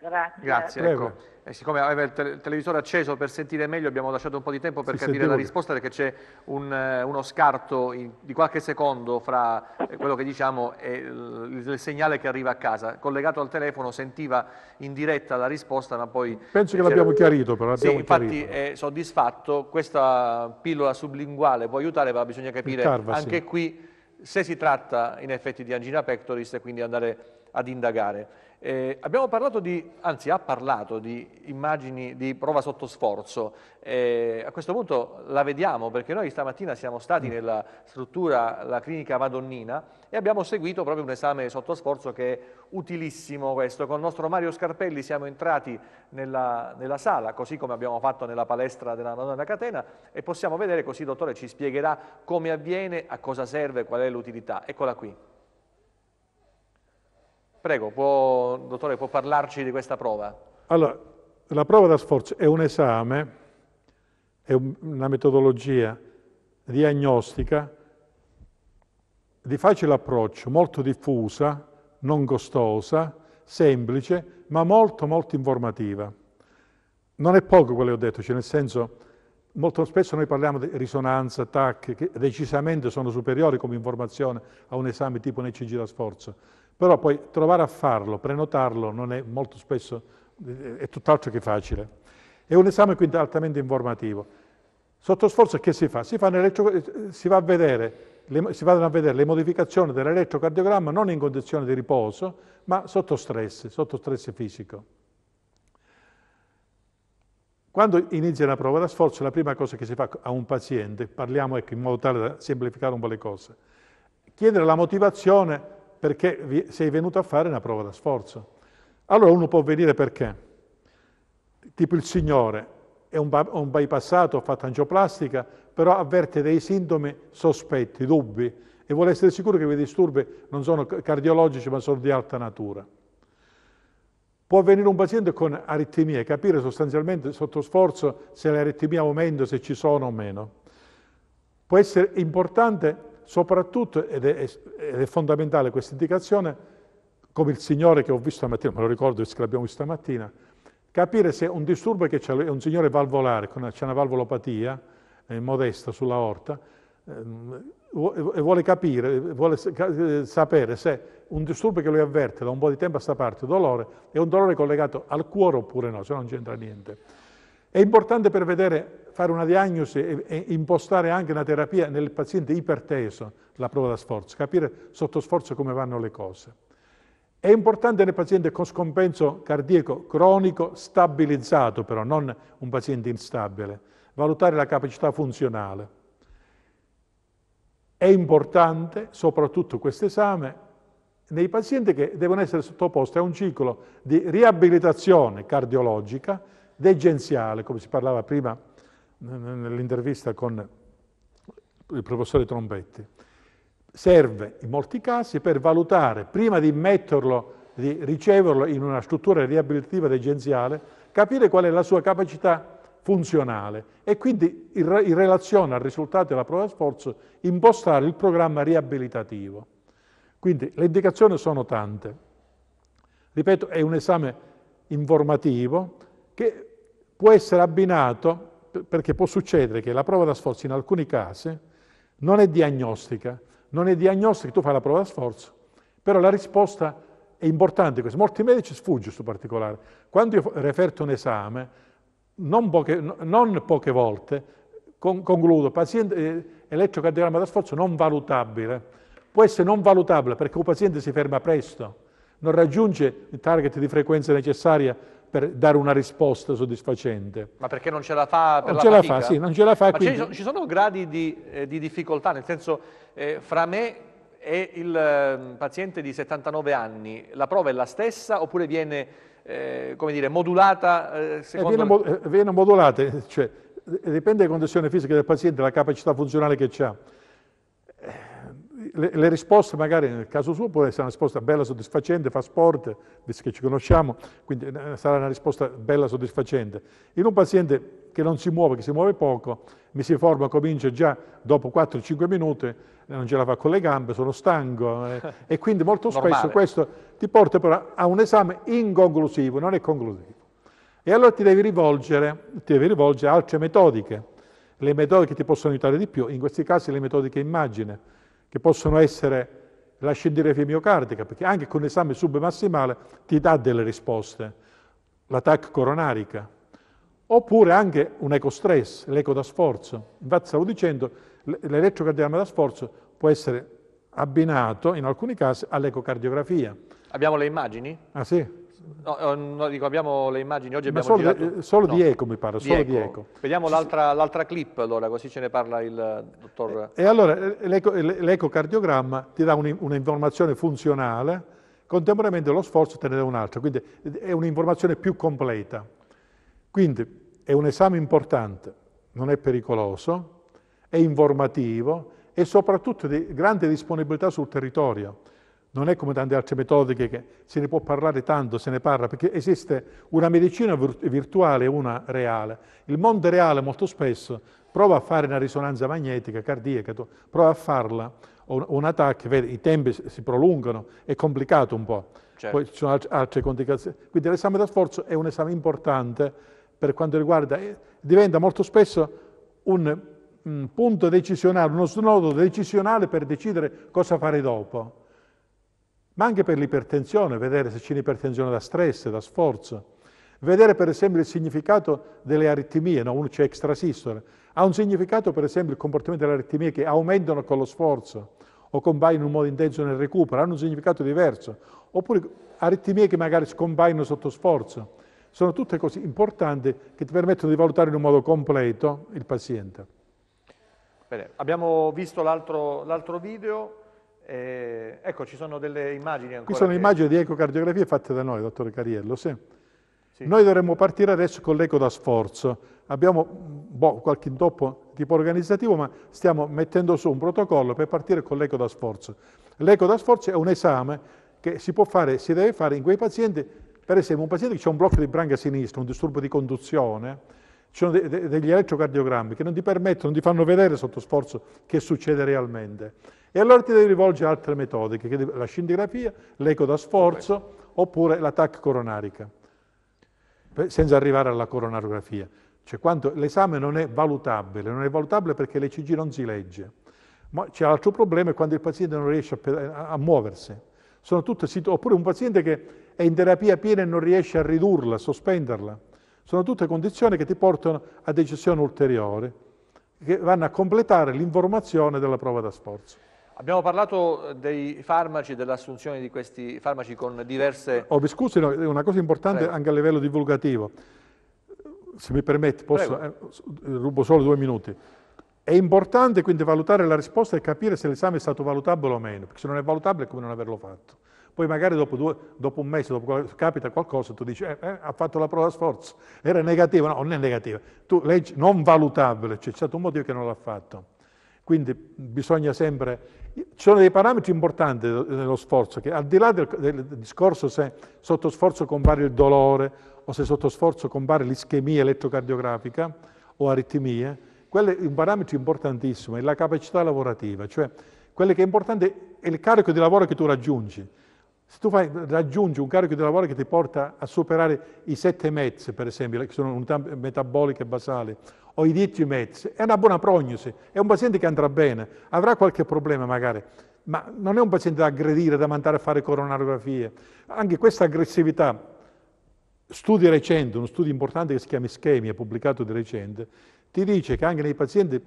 grazie. grazie ecco. eh, siccome aveva il, te il, televisore acceso per sentire meglio, abbiamo lasciato un po' di tempo per sì, capire la risposta, perché c'è un, eh, uno scarto in, di qualche secondo fra eh, quello che diciamo e il, il, segnale che arriva a casa. Collegato al telefono sentiva in diretta la risposta, ma poi... Penso che l'abbiamo chiarito, però sì, infatti chiarito. è soddisfatto. Questa pillola sublinguale può aiutare, ma bisogna capire Carva, anche sì. qui se si tratta in effetti di angina pectoris e quindi andare ad indagare. Eh, abbiamo parlato di, anzi ha parlato di immagini di prova sotto sforzo, eh, a questo punto la vediamo perché noi stamattina siamo stati mm. nella struttura, la clinica Madonnina e abbiamo seguito proprio un esame sotto sforzo che è utilissimo questo, con il nostro Mario Scarpelli siamo entrati nella, nella sala così come abbiamo fatto nella palestra della Madonna Catena e possiamo vedere così il dottore ci spiegherà come avviene, a cosa serve, qual è l'utilità, eccola qui. Prego, può, dottore, può parlarci di questa prova? Allora, la prova da sforzo è un esame, è una metodologia diagnostica di facile approccio, molto diffusa, non costosa, semplice, ma molto, molto informativa. Non è poco quello che ho detto, cioè nel senso, molto spesso noi parliamo di risonanza, TAC, che decisamente sono superiori come informazione a un esame tipo un ECG da sforzo però poi trovare a farlo, prenotarlo, non è molto spesso, è tutt'altro che facile. È un esame quindi altamente informativo. Sotto sforzo che si fa? Si, fa eh, si, va vedere, le, si vanno a vedere le modificazioni dell'elettrocardiogramma non in condizioni di riposo, ma sotto stress, sotto stress fisico. Quando inizia una prova da sforzo, la prima cosa che si fa a un paziente, parliamo ecco, in modo tale da semplificare un po' le cose, chiedere la motivazione perché sei venuto a fare una prova da sforzo. Allora uno può venire perché? Tipo il Signore, è un, un bypassato, ha fatto angioplastica, però avverte dei sintomi sospetti, dubbi, e vuole essere sicuro che i disturbi non sono cardiologici ma sono di alta natura. Può venire un paziente con aritmie, capire sostanzialmente sotto sforzo se le aritmie aumentano, se ci sono o meno. Può essere importante soprattutto, ed è, ed è fondamentale questa indicazione, come il signore che ho visto stamattina, me lo ricordo che l'abbiamo visto stamattina, capire se un disturbo che c'è un signore valvolare, c'è una valvolopatia eh, modesta sulla orta, eh, vuole capire, vuole eh, sapere se un disturbo che lui avverte da un po' di tempo a sta parte, dolore, è un dolore collegato al cuore oppure no, se no non c'entra niente. È importante per vedere fare una diagnosi e, e impostare anche una terapia nel paziente iperteso, la prova da sforzo, capire sotto sforzo come vanno le cose. È importante nel paziente con scompenso cardiaco cronico stabilizzato però, non un paziente instabile, valutare la capacità funzionale. È importante soprattutto questo esame nei pazienti che devono essere sottoposti a un ciclo di riabilitazione cardiologica degenziale, come si parlava prima nell'intervista con il professore Trombetti, serve in molti casi per valutare, prima di metterlo, di riceverlo in una struttura riabilitativa degenziale, capire qual è la sua capacità funzionale e quindi in relazione al risultato della prova di sforzo impostare il programma riabilitativo. Quindi le indicazioni sono tante. Ripeto, è un esame informativo che può essere abbinato perché può succedere che la prova da sforzo in alcuni casi non è diagnostica, non è diagnostica, tu fai la prova da sforzo, però la risposta è importante questo. Molti medici sfuggono questo particolare. Quando io referto un esame, non poche, non poche volte, con, concludo, paziente eh, elettrocardiogramma da sforzo non valutabile. Può essere non valutabile perché un paziente si ferma presto, non raggiunge il target di frequenza necessaria per dare una risposta soddisfacente. Ma perché non ce la fa per non la ce fatica? la fa, sì, non ce la fa. Ma quindi... ci, sono, gradi di, eh, di difficoltà, nel senso eh, fra me e il eh, paziente di 79 anni, la prova è la stessa oppure viene, eh, come dire, modulata eh, eh, secondo... Viene, mod viene modulata, cioè dipende dalla condizione fisica del paziente, dalla capacità funzionale che ha le, le, risposte magari nel caso suo può essere una risposta bella, soddisfacente, fa sport, visto che ci conosciamo, quindi eh, sarà una risposta bella, soddisfacente. In un paziente che non si muove, che si muove poco, mi si forma, comincia già dopo 4-5 minuti, non ce la fa con le gambe, sono stanco eh, e quindi molto spesso questo ti porta però a un esame inconclusivo, non è conclusivo. E allora ti devi rivolgere, ti devi rivolgere a altre metodiche, le metodiche che ti possono aiutare di più, in questi casi le metodiche immagine che possono essere la scindigrafia miocardica, perché anche con l'esame submassimale ti dà delle risposte, l'attacco coronarica, oppure anche un ecostress, l'eco da sforzo. Infatti stavo dicendo, l'elettrocardiogramma da sforzo può essere abbinato in alcuni casi all'ecocardiografia. Abbiamo le immagini? Ah sì? No, eh, no, dico, abbiamo le immagini, oggi abbiamo solo, girato... Eh, solo no. di Eco mi pare, solo di Eco. Vediamo l'altra clip allora, così ce ne parla il eh, dottor... E, e allora l'ecocardiogramma ti dà un'informazione funzionale, contemporaneamente lo sforzo te ne dà un'altra, quindi è un'informazione più completa. Quindi è un esame importante, non è pericoloso, è informativo e soprattutto di grande disponibilità sul territorio non è come tante altre metodiche che se ne può parlare tanto, se ne parla, perché esiste una medicina virtuale e una reale. Il mondo reale molto spesso prova a fare una risonanza magnetica, cardiaca, prova a farla, o un attacco, vedi, i tempi si prolungano, è complicato un po'. Certo. Poi ci sono altre complicazioni. Quindi l'esame da sforzo è un esame importante per quanto riguarda, eh, diventa molto spesso un mm, punto decisionale, uno snodo decisionale per decidere cosa fare dopo ma anche per l'ipertensione, vedere se c'è un'ipertensione da stress, da sforzo. Vedere per esempio il significato delle aritmie, no? uno c'è extrasistole, ha un significato per esempio il comportamento delle aritmie che aumentano con lo sforzo o compaiono in un modo intenso nel recupero, hanno un significato diverso, oppure aritmie che magari scompaiono sotto sforzo. Sono tutte cose importanti che ti permettono di valutare in un modo completo il paziente. Bene, abbiamo visto l'altro video, eh, ecco, ci sono delle immagini ancora. Qui sono che... immagini di ecocardiografie fatte da noi, dottore Cariello, sì. sì. Noi dovremmo partire adesso con l'eco da sforzo. Abbiamo boh, qualche intoppo tipo organizzativo, ma stiamo mettendo su un protocollo per partire con l'eco da sforzo. L'eco da sforzo è un esame che si può fare, si deve fare in quei pazienti, per esempio un paziente che ha un blocco di branca sinistra, un disturbo di conduzione, ci sono de- de- degli elettrocardiogrammi che non ti permettono, non ti fanno vedere sotto sforzo che succede realmente. E allora ti devi rivolgere ad altre metodiche, che la scintigrafia, l'eco da sforzo okay. oppure l'attacco coronarica, senza arrivare alla coronarografia. Cioè, quando l'esame non è valutabile, non è valutabile perché l'ECG non si legge. Ma c'è altro problema è quando il paziente non riesce a, peda- a muoversi. Situ- oppure un paziente che è in terapia piena e non riesce a ridurla, a sospenderla. Sono tutte condizioni che ti portano a decisioni ulteriori, che vanno a completare l'informazione della prova da sforzo. Abbiamo parlato dei farmaci, dell'assunzione di questi farmaci con diverse... Oh, mi scusi, no, una cosa importante Prego. anche a livello divulgativo. Se mi permette, posso, eh, rubo solo due minuti. È importante quindi valutare la risposta e capire se l'esame è stato valutabile o meno, perché se non è valutabile è come non averlo fatto. Poi magari dopo, due, dopo un mese, dopo, capita qualcosa, tu dici, eh, eh, ha fatto la prova sforzo, era negativa, no, non è negativa, tu leggi non valutabile, c'è stato un motivo che non l'ha fatto. Quindi bisogna sempre... Ci sono dei parametri importanti nello sforzo, che al di là del, del discorso se sotto sforzo compare il dolore o se sotto sforzo compare l'ischemia elettrocardiografica o aritmia, quello è un parametro importantissimo, è la capacità lavorativa, cioè quello che è importante è il carico di lavoro che tu raggiungi. Se tu fai, raggiungi un carico di lavoro che ti porta a superare i 7 METS, per esempio, che sono unità metaboliche basali, o i 10 METS, è una buona prognosi, è un paziente che andrà bene, avrà qualche problema magari, ma non è un paziente da aggredire, da mandare a fare coronarografie. Anche questa aggressività, studi recenti, uno studio importante che si chiama Ischemia, pubblicato di recente, ti dice che anche nei pazienti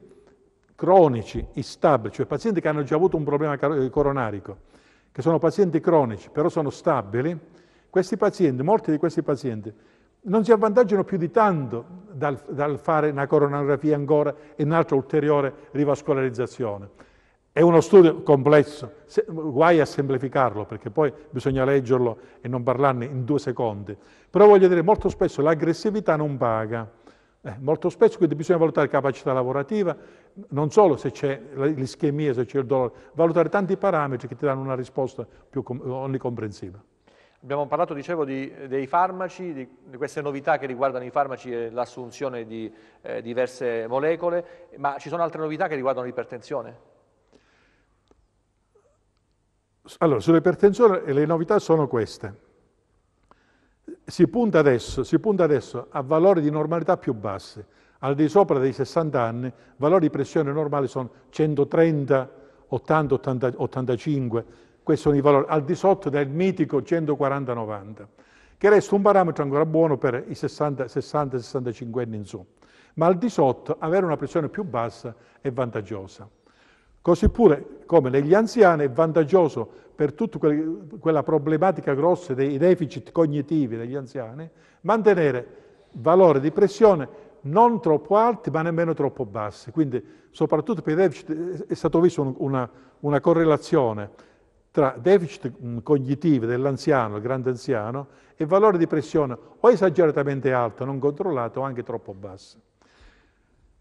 cronici, instabili, cioè pazienti che hanno già avuto un problema eh, coronarico, che sono pazienti cronici, però sono stabili, questi pazienti, molti di questi pazienti, non si avvantaggiano più di tanto dal, dal fare una coronografia ancora e un'altra ulteriore rivascolarizzazione. È uno studio complesso, se, guai a semplificarlo perché poi bisogna leggerlo e non parlarne in due secondi, però voglio dire molto spesso l'aggressività non paga eh, molto spesso, quindi bisogna valutare capacità lavorativa, non solo se c'è l'ischemia, se c'è il dolore, valutare tanti parametri che ti danno una risposta più onnicomprensiva. Abbiamo parlato, dicevo, di, dei farmaci, di, di, queste novità che riguardano i farmaci e l'assunzione di eh, diverse molecole, ma ci sono altre novità che riguardano l'ipertensione? Allora, sull'ipertensione le novità sono queste si punta, adesso, si punta adesso a valori di normalità più bassi, al di sopra dei 60 anni, valori di pressione normale sono 130, 80, 80 85, questi sono i valori, al di sotto del mitico 140-90, che resta un parametro ancora buono per i 60-65 anni in su, ma al di sotto avere una pressione più bassa è vantaggiosa. Così pure come negli anziani è vantaggioso per tutta quella problematica grossa dei deficit cognitivi degli anziani mantenere valori di pressione non troppo alti ma nemmeno troppo bassi. Quindi soprattutto per i deficit è stata vista una, una correlazione tra deficit cognitivi dell'anziano, il grande anziano, e valore di pressione o esageratamente alto, non controllato, o anche troppo basso.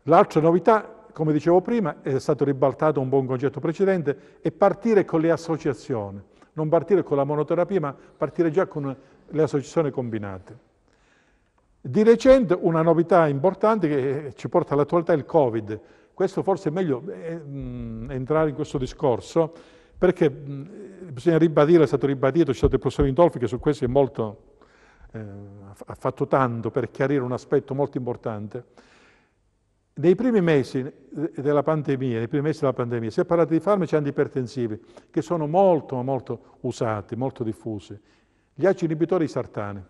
L'altra novità come dicevo prima, è stato ribaltato un buon concetto precedente, è partire con le associazioni, non partire con la monoterapia, ma partire già con le associazioni combinate. Di recente una novità importante che eh, ci porta all'attualità è il Covid. Questo forse è meglio eh, mm, entrare in questo discorso, perché mh, mm, eh, bisogna ribadire, è stato ribadito, c'è stato il professor Indolfi che su questo molto, eh, ha fatto tanto per chiarire un aspetto molto importante. Nei primi mesi della pandemia, nei primi mesi della pandemia, si è parlato di farmaci antipertensivi, che sono molto, molto usati, molto diffusi. Gli acidi inibitori sartani.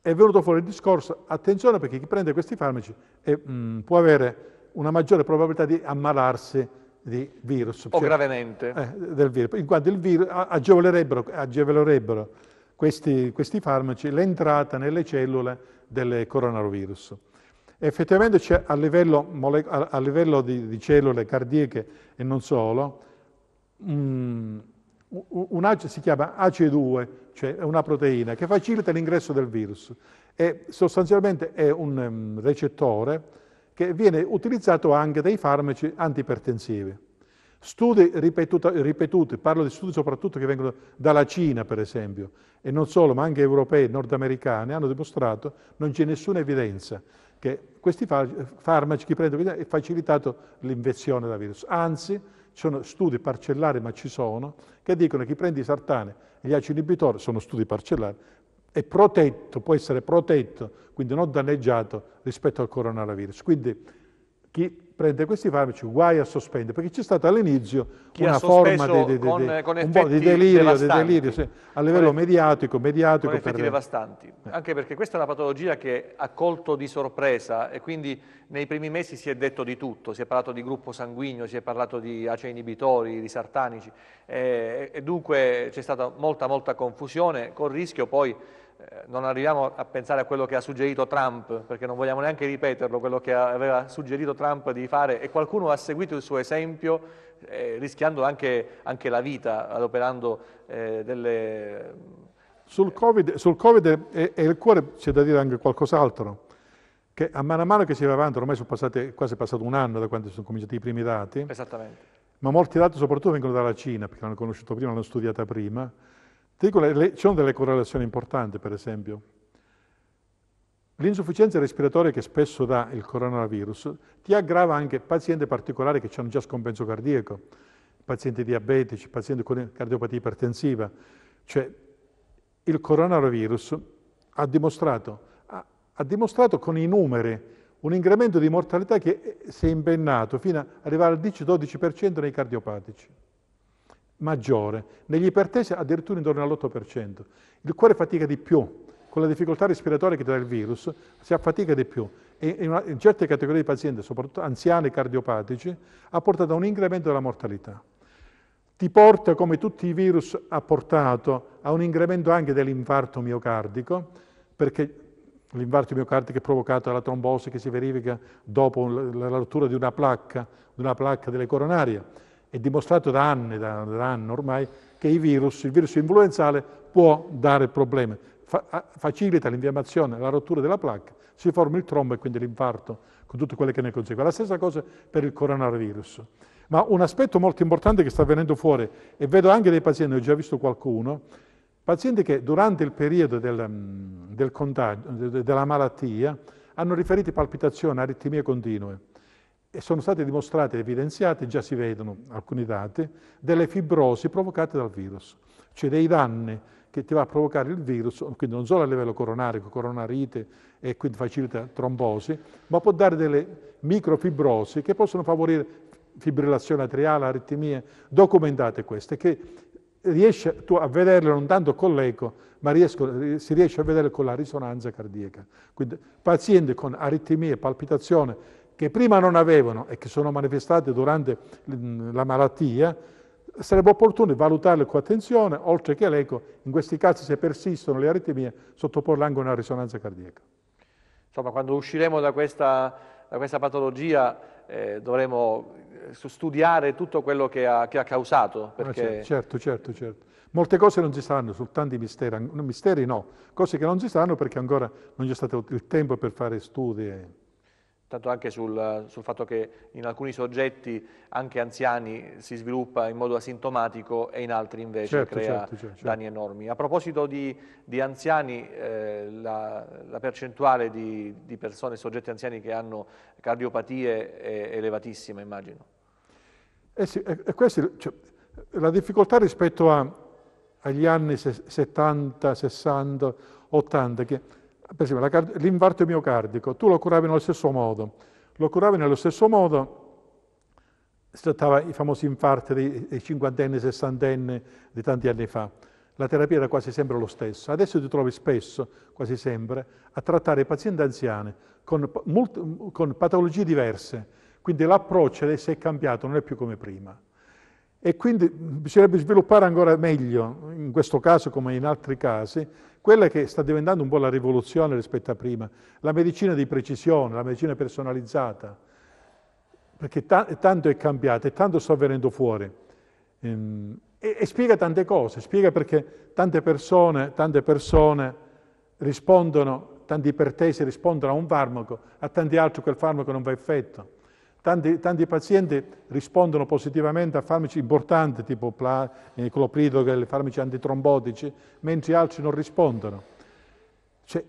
È venuto fuori il discorso, attenzione perché chi prende questi farmaci è, mh, mm, può avere una maggiore probabilità di ammalarsi di virus. O cioè, gravemente. Eh, del virus, in quanto il virus agevolerebbero, agevolerebbero questi, questi farmaci l'entrata nelle cellule del coronavirus effettivamente c'è a livello, a livello di, di, cellule cardiache e non solo, um, un acido si chiama AC2, cioè una proteina che facilita l'ingresso del virus e sostanzialmente è un um, recettore che viene utilizzato anche dai farmaci antipertensivi. Studi ripetuti, parlo di studi soprattutto che vengono dalla Cina per esempio, e non solo, ma anche europei, e nordamericani, hanno dimostrato che non c'è nessuna evidenza che questi farmaci che prendono è facilitato l'infezione da virus. Anzi, ci sono studi parcellari, ma ci sono, che dicono che chi prende i sartani e gli acidi inibitori, sono studi parcellari, è protetto, può essere protetto, quindi non danneggiato rispetto al coronavirus. Quindi chi prende questi farmaci, guai a sospendere, perché c'è stata all'inizio una forma di, de, de, de, con, eh, con un po' di delirio, delirio sì, a livello mediatico, mediatico. Con per... effetti devastanti, eh. anche perché questa è una patologia che ha colto di sorpresa e quindi nei primi mesi si è detto di tutto, si è parlato di gruppo sanguigno, si è parlato di acei inibitori, di sartanici e, eh, e dunque c'è stata molta molta confusione con il rischio poi eh, non arriviamo a pensare a quello che ha suggerito Trump, perché non vogliamo neanche ripeterlo, quello che aveva suggerito Trump di fare, e qualcuno ha seguito il suo esempio, eh, rischiando anche, anche, la vita, adoperando eh, delle... Sul Covid, sul COVID e, e, il cuore c'è da dire anche qualcos'altro, che a mano a mano che si va avanti, ormai sono passati, quasi è passato un anno da quando sono cominciati i primi dati, Esattamente. ma molti dati soprattutto vengono dalla Cina, perché l'hanno conosciuto prima, l'hanno studiata prima, Dico, le, ci sono delle correlazioni importanti, per esempio. L'insufficienza respiratoria che spesso dà il coronavirus ti aggrava anche pazienti particolari che hanno già scompenso cardiaco, pazienti diabetici, pazienti con cardiopatia ipertensiva. Cioè, il coronavirus ha dimostrato, ha, ha dimostrato con i numeri un incremento di mortalità che si è impennato fino ad arrivare al 10-12% nei cardiopatici maggiore, negli ipertesi addirittura intorno all'8%. Il cuore fatica di più, con la difficoltà respiratoria che dà il virus, si affatica di più e in, una, in certe categorie di pazienti, soprattutto anziani e cardiopatici, ha portato a un incremento della mortalità. Ti porta, come tutti i virus, ha portato a un incremento anche dell'infarto miocardico, perché l'infarto miocardico è provocato dalla trombosi che si verifica dopo la rottura di una placca, di una placca delle coronarie è dimostrato da anni, da, da anni ormai, che virus, il virus influenzale può dare problemi. Fa, facilita l'infiammazione, la rottura della placca, si forma il trombo e quindi l'infarto, con tutte quelle che ne consegue. La stessa cosa per il coronavirus. Ma un aspetto molto importante che sta venendo fuori, e vedo anche dei pazienti, ho già visto qualcuno, pazienti che durante il periodo del, mm, del contagio, della malattia hanno riferito palpitazioni, aritmie continue e sono state dimostrate e evidenziate, già si vedono alcuni dati, delle fibrosi provocate dal virus, cioè dei danni che ti va a provocare il virus, quindi non solo a livello coronarico, coronarite e quindi facilita trombosi, ma può dare delle microfibrosi che possono favorire fibrillazione atriale, aritmie, documentate queste, che riesci tu a vederle non tanto con l'eco, ma riesco, si riesce a vedere con la risonanza cardiaca. Quindi pazienti con aritmie, palpitazione, che prima non avevano e che sono manifestate durante la malattia, sarebbe opportuno valutarle con attenzione, oltre che all'eco, in questi casi se persistono le aritmie, sottoporle anche a una risonanza cardiaca. Insomma, quando usciremo da questa, da questa patologia eh, dovremo eh, studiare tutto quello che ha, che ha causato. Ah, perché... Ah, certo, certo, certo. Molte cose non ci saranno, soltanto i misteri, misteri no, cose che non ci saranno perché ancora non c'è stato il tempo per fare studi tanto anche sul, sul, fatto che in alcuni soggetti, anche anziani, si sviluppa in modo asintomatico e in altri invece certo, crea certo, certo, certo, danni enormi. A proposito di, di anziani, eh, la, la, percentuale di, di, persone, soggetti anziani che hanno cardiopatie è elevatissima, immagino. Eh sì, eh, questi, cioè, la difficoltà rispetto a, agli anni 70, 60, 80, che per esempio l'infarto miocardico, tu lo curavi nello stesso modo, lo curavi nello stesso modo, si trattava i famosi infarti dei cinquantenni, sessantenni di tanti anni fa, la terapia era quasi sempre lo stesso. Adesso ti trovi spesso, quasi sempre, a trattare i pazienti anziani con, con patologie diverse, quindi l'approccio adesso è cambiato, non è più come prima e quindi bisognerebbe sviluppare ancora meglio, in questo caso come in altri casi, quella che sta diventando un po' la rivoluzione rispetto a prima, la medicina di precisione, la medicina personalizzata, perché t- tanto è cambiata e tanto sta venendo fuori. Ehm, e, e, spiega tante cose, spiega perché tante persone, tante persone rispondono, tanti ipertesi rispondono a un farmaco, a tanti altri quel farmaco non fa effetto Tanti, tanti, pazienti rispondono positivamente a farmaci importanti tipo pla, eh, i farmaci antitrombotici, mentre altri non rispondono. Cioè,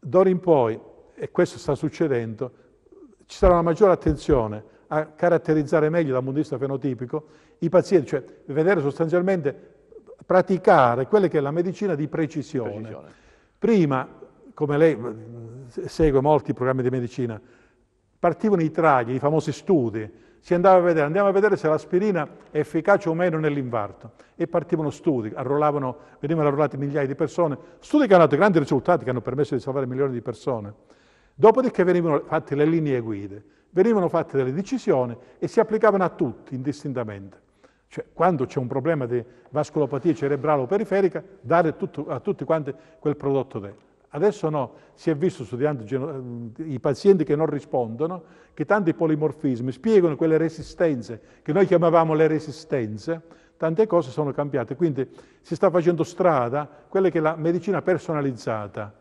d'ora in poi, e questo sta succedendo, ci sarà una maggiore attenzione a caratterizzare meglio dal punto di vista fenotipico i pazienti, cioè vedere sostanzialmente, praticare quella che è la medicina di precisione. precisione. Prima, come lei eh, segue molti programmi di medicina, Partivano i traghi, i famosi studi, si andava a vedere, andiamo a vedere se l'aspirina è efficace o meno nell'infarto. E partivano studi, arruolavano, venivano arruolate migliaia di persone, studi che hanno dato grandi risultati, che hanno permesso di salvare milioni di persone. Dopodiché venivano fatte le linee guide, venivano fatte delle decisioni e si applicavano a tutti indistintamente. Cioè, quando c'è un problema di vascolopatia cerebrale o periferica, dare tutto, a tutti quanti quel prodotto dentro. Adesso no, si è visto studiando eh, i pazienti che non rispondono, che tanti polimorfismi spiegano quelle resistenze, che noi chiamavamo le resistenze, tante cose sono cambiate. Quindi si sta facendo strada quella che è la medicina personalizzata,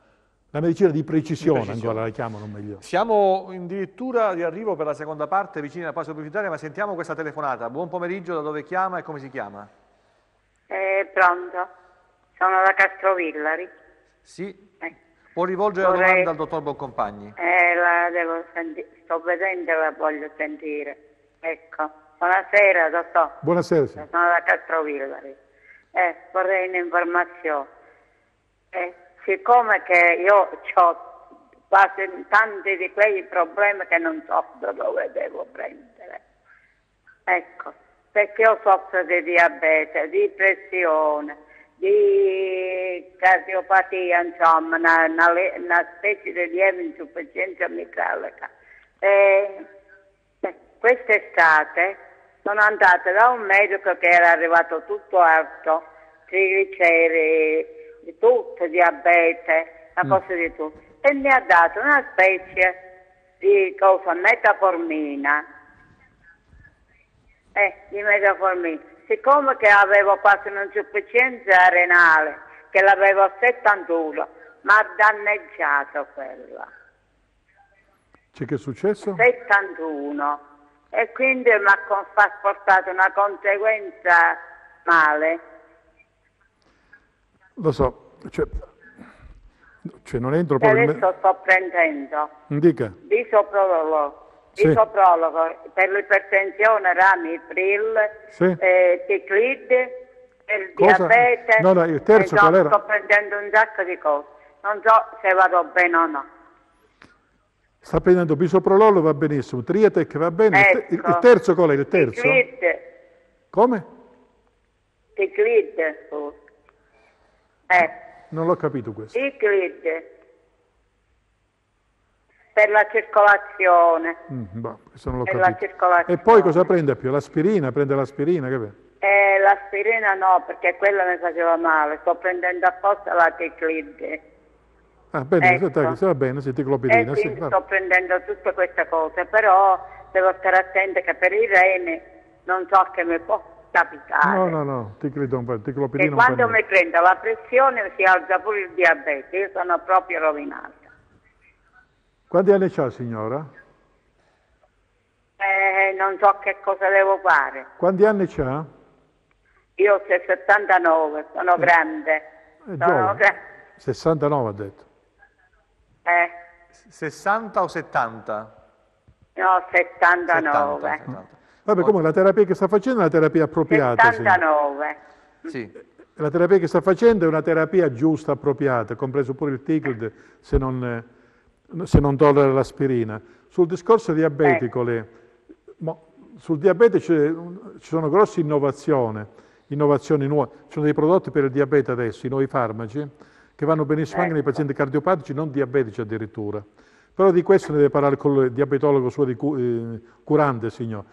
la medicina di precisione, di precisione, ancora la chiamano meglio. Siamo addirittura di arrivo per la seconda parte, vicini alla pausa pubblicitaria, ma sentiamo questa telefonata. Buon pomeriggio, da dove chiama e come si chiama? È eh, pronto, sono da Castrovillari. Sì, Può rivolgere Vorrei... la domanda al dottor Boncompagni. Eh, la devo sentire, sto vedendo e la voglio sentire. Ecco. Buonasera, dottor. Buonasera, sì. Sono da Castrovillari. Eh, vorrei un'informazione. Eh, siccome che io ho quasi tanti di quei problemi che non so da dove devo prendere. Ecco, perché io soffro di diabete, di pressione, di cardiopatia, insomma, una, una, una specie di lieve insufficienza metallica. E, quest'estate sono andata da un medico che era arrivato tutto alto, trigliceri, di tutto, diabete, una mm. cosa mm. di tutto, e mi ha dato una specie di cosa, metaformina. Eh, di metaformina siccome che avevo quasi un'insufficienza renale, che l'avevo a 71, mi ha danneggiato quella. C'è cioè, che è successo? 71. E quindi mi ha portato una conseguenza male. Lo so, cioè, cioè non entro proprio... Adesso sto prendendo. Dica. Bisoprololo sì. per l'ipertensione, rami, pril, sì. eh, ticlide, il Cosa? diabete. No, no, il terzo eh, qual era? Sto prendendo un sacco di cose, non so se vado bene o no. Sta prendendo bisoprololo, va benissimo, triatec va bene, ecco. il, il terzo qual è? Il terzo? Ticlide. Come? Ticlide. Oh. Eh. Non l'ho capito questo. Ticlide. Per la circolazione. Mm, boh, per la circolazione. E poi cosa prende più? L'aspirina? Prende l'aspirina? Che eh, l'aspirina no, perché quella mi faceva male. Sto prendendo apposta la teclide. Ah, bene, ecco. Tacchi, va bene, sì, eh, ticlopidina. E sì, sto prendendo tutte queste cose, però devo stare attento che per il rene non so che mi può capitare. No, no, no, ticlopidina. ticlopidina e quando mi prendo la pressione si alza pure il diabete, io sono proprio rovinato. Quanti anni ha signora? Eh, non so che cosa devo fare. Quanti anni ha? Io ho 79, sono eh, grande. Sono gra 69 ha detto. Eh. 60 o 70? No, 79. 70, 70. Vabbè, comunque la terapia che sta facendo è una terapia appropriata. 79. Sì. La terapia che sta facendo è una terapia giusta, appropriata, compreso pure il TICLD, se non eh, se non tollera l'aspirina. Sul discorso diabetico, le, sul diabete ci sono grosse innovazioni, innovazioni nuove, ci sono dei prodotti per il diabete adesso, i nuovi farmaci, che vanno benissimo anche nei ecco. pazienti cardiopatici, non diabetici addirittura. Però di questo ne deve parlare con il diabetologo suo di cu eh, curante, signor.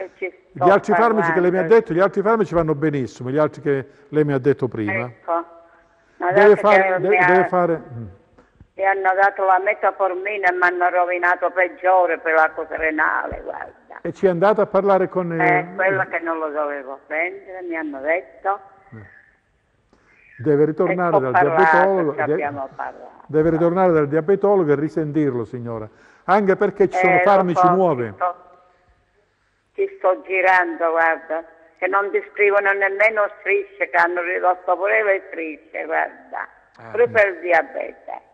Gli altri farmaci che lei mi ha detto, gli altri farmaci vanno benissimo, gli altri che lei mi ha detto prima. Ecco. deve fare... Deve, deve fare mm e hanno dato la metaformina e mi hanno rovinato peggiore per la cosa renale, guarda. E ci è andata a parlare con... Eh, eh quella che non lo dovevo prendere, mi hanno detto. Eh. Deve ritornare dal parlato, diabetologo. Deve ritornare dal diabetologo e risentirlo, signora. Anche perché ci sono eh, farmici so, nuovi. Ti sto, ti sto girando, guarda, che non ti scrivono nemmeno strisce, che hanno ridotto pure le strisce, guarda. Ah, pure no. per il diabete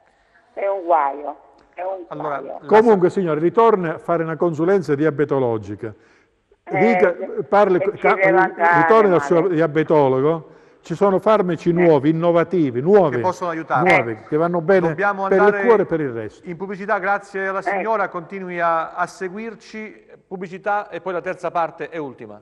è un guaio. È un allora, guaio. Comunque, signore, ritorna a fare una consulenza diabetologica. Eh, Dica, eh, parli, ritorni dal suo diabetologo, ci sono farmaci eh. nuovi, innovativi, nuovi, che possono aiutare, nuovi, che vanno bene Dobbiamo per il cuore e per il resto. In pubblicità, grazie alla eh. signora, continui a, a seguirci, pubblicità e poi la terza parte è ultima.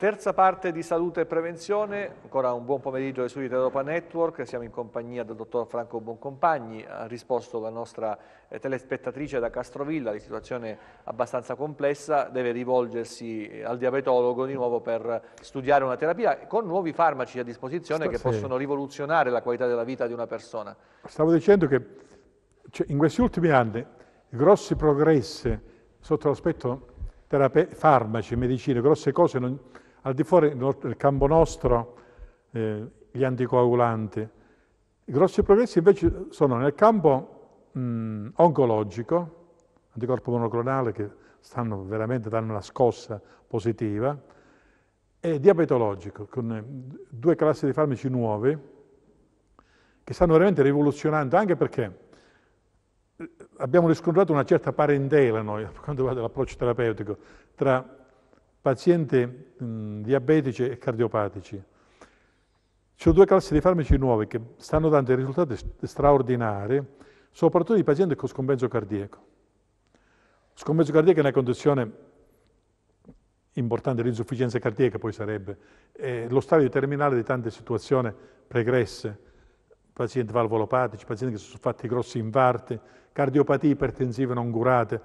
Terza parte di salute e prevenzione, ancora un buon pomeriggio ai studi di Europa Network, siamo in compagnia del dottor Franco Boncompagni, ha risposto la nostra eh, telespettatrice da Castrovilla, la situazione è abbastanza complessa, deve rivolgersi eh, al diabetologo di nuovo per studiare una terapia con nuovi farmaci a disposizione Sto, che sì. possono rivoluzionare la qualità della vita di una persona. Stavo dicendo che cioè, in questi ultimi anni grossi progressi sotto l'aspetto farmaci, medicine, grosse cose non al di fuori del campo nostro eh, gli anticoagulanti. I grossi progressi invece sono nel campo mh, oncologico, anticorpo monoclonale che stanno veramente dando una scossa positiva, e diabetologico, con eh, due classi di farmaci nuovi che stanno veramente rivoluzionando, anche perché eh, abbiamo riscontrato una certa parentela noi, quando quanto riguarda l'approccio terapeutico, tra pazienti mh, diabetici e cardiopatici. Ci sono due classi di farmaci nuovi che stanno dando risultati straordinari, soprattutto di pazienti con scompenso cardiaco. Scompenso cardiaco è una condizione importante, l'insufficienza cardiaca poi sarebbe, è lo stadio terminale di tante situazioni pregresse, pazienti valvolopatici, pazienti che si sono fatti grossi infarti, cardiopatie ipertensive non curate,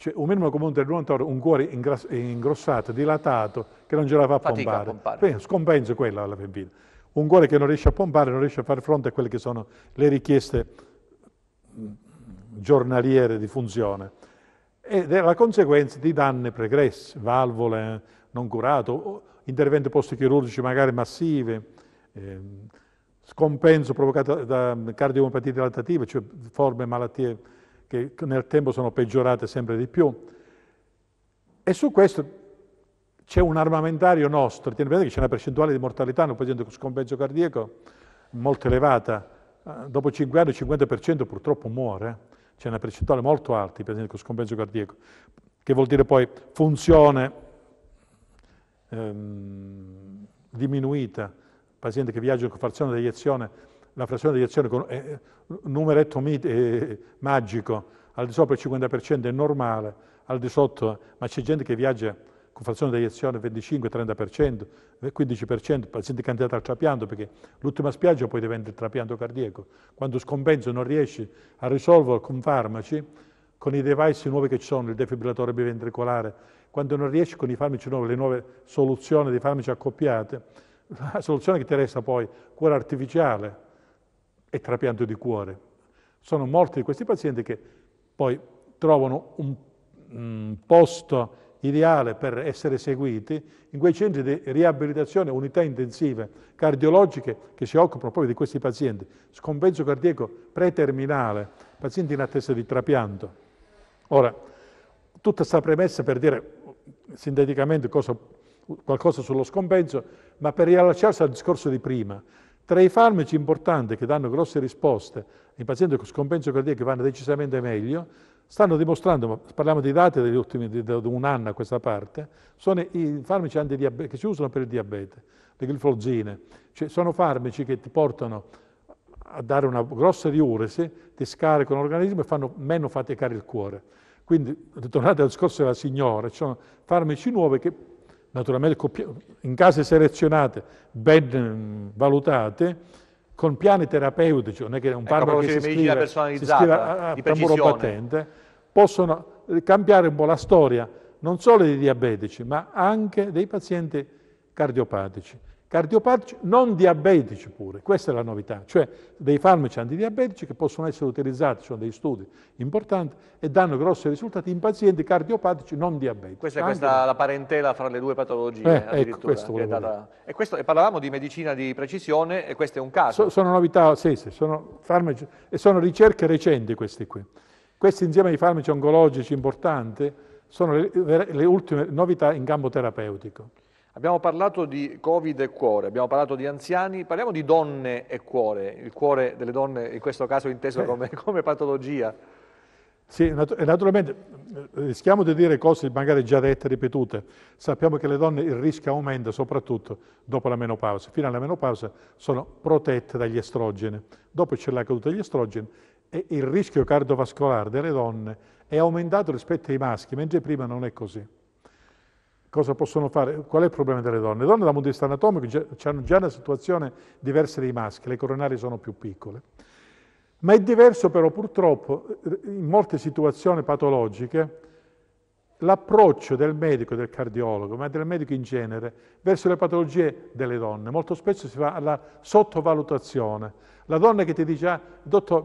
cioè, un minimo comune del nuotatore, un cuore ingrossato, dilatato, che non ce la fa Fatica pompare. A pompare. Beh, scompenso quella alla femmina. Un cuore che non riesce a pompare, non riesce a fare fronte a quelle che sono le richieste mm, giornaliere di funzione. Ed è la conseguenza di danni pregressi, valvole eh, non curate, interventi post-chirurgici magari massivi, eh, scompenso provocato da cardiomopatite lattative, cioè forme malattie che nel tempo sono peggiorate sempre di più. E su questo c'è un armamentario nostro, tieni presente che c'è una percentuale di mortalità in un paziente con scompenso cardiaco molto elevata, eh, dopo 5 anni il 50% purtroppo muore, eh. c'è una percentuale molto alta di pazienti con scompenso cardiaco, che vuol dire poi funzione ehm, diminuita, paziente che viaggia con farzione di iniezione la frazione di azione con eh, numeretto mit, eh, magico, al di sopra il 50% è normale, al di sotto, ma c'è gente che viaggia con frazione di azione 25-30%, 15%, pazienti candidati al trapianto, perché l'ultima spiaggia poi diventa il trapianto cardiaco. Quando scompenso non riesci a risolverlo con farmaci, con i device nuovi che ci sono, il defibrillatore biventricolare, quando non riesci con i farmaci nuovi, le nuove soluzioni di farmaci accoppiate, la soluzione che ti resta poi, cuore artificiale, e trapianto di cuore. Sono molti di questi pazienti che poi trovano un, un posto ideale per essere seguiti in quei centri di riabilitazione, unità intensive cardiologiche che si occupano proprio di questi pazienti, scompenso cardiaco preterminale, pazienti in attesa di trapianto. Ora, tutta questa premessa per dire sinteticamente cosa, qualcosa sullo scompenso, ma per riallacciarsi al discorso di prima, tra i farmaci importanti che danno grosse risposte in pazienti con scompenso cardiaco che vanno decisamente meglio, stanno dimostrando, parliamo di dati degli ultimi, di, di un anno a questa parte, sono i farmaci che si usano per il diabete, le glifosine, cioè sono farmaci che ti portano a dare una grossa diuresi, ti scaricano l'organismo e fanno meno faticare il cuore. Quindi, ritornate al discorso della signora, ci sono farmaci nuovi che naturalmente in case selezionate, ben mm, valutate, con piani terapeutici, non è che un parco ecco, che si scrive, si scrive a, a tamburo battente, possono cambiare un po' la storia non solo dei diabetici, ma anche dei pazienti cardiopatici cardiopatici non diabetici pure, questa è la novità, cioè dei farmaci antidiabetici che possono essere utilizzati, sono dei studi importanti e danno grossi risultati in pazienti cardiopatici non diabetici. Questa è questa la parentela fra le due patologie eh, ecco, questo è data... e, questo, e, parlavamo di medicina di precisione e questo è un caso. So, sono novità, sì, sì, sono farmaci e sono ricerche recenti queste qui. Questi insieme ai farmaci oncologici importanti sono le, le ultime novità in campo terapeutico. Abbiamo parlato di Covid e cuore, abbiamo parlato di anziani, parliamo di donne e cuore, il cuore delle donne in questo caso inteso come, come patologia. Sì, nat naturalmente eh, rischiamo di dire cose magari già dette, ripetute. Sappiamo che le donne il rischio aumenta soprattutto dopo la menopausa. Fino alla menopausa sono protette dagli estrogeni. Dopo c'è la caduta degli estrogeni e il rischio cardiovascolare delle donne è aumentato rispetto ai maschi, mentre prima non è così cosa possono fare? Qual è il problema delle donne? Le donne dal punto di vista anatomico hanno già una situazione diversa dei maschi, le coronarie sono più piccole. Ma è diverso però purtroppo in molte situazioni patologiche l'approccio del medico, del cardiologo, ma del medico in genere, verso le patologie delle donne. Molto spesso si fa alla sottovalutazione. La donna che ti dice, ah, dottore,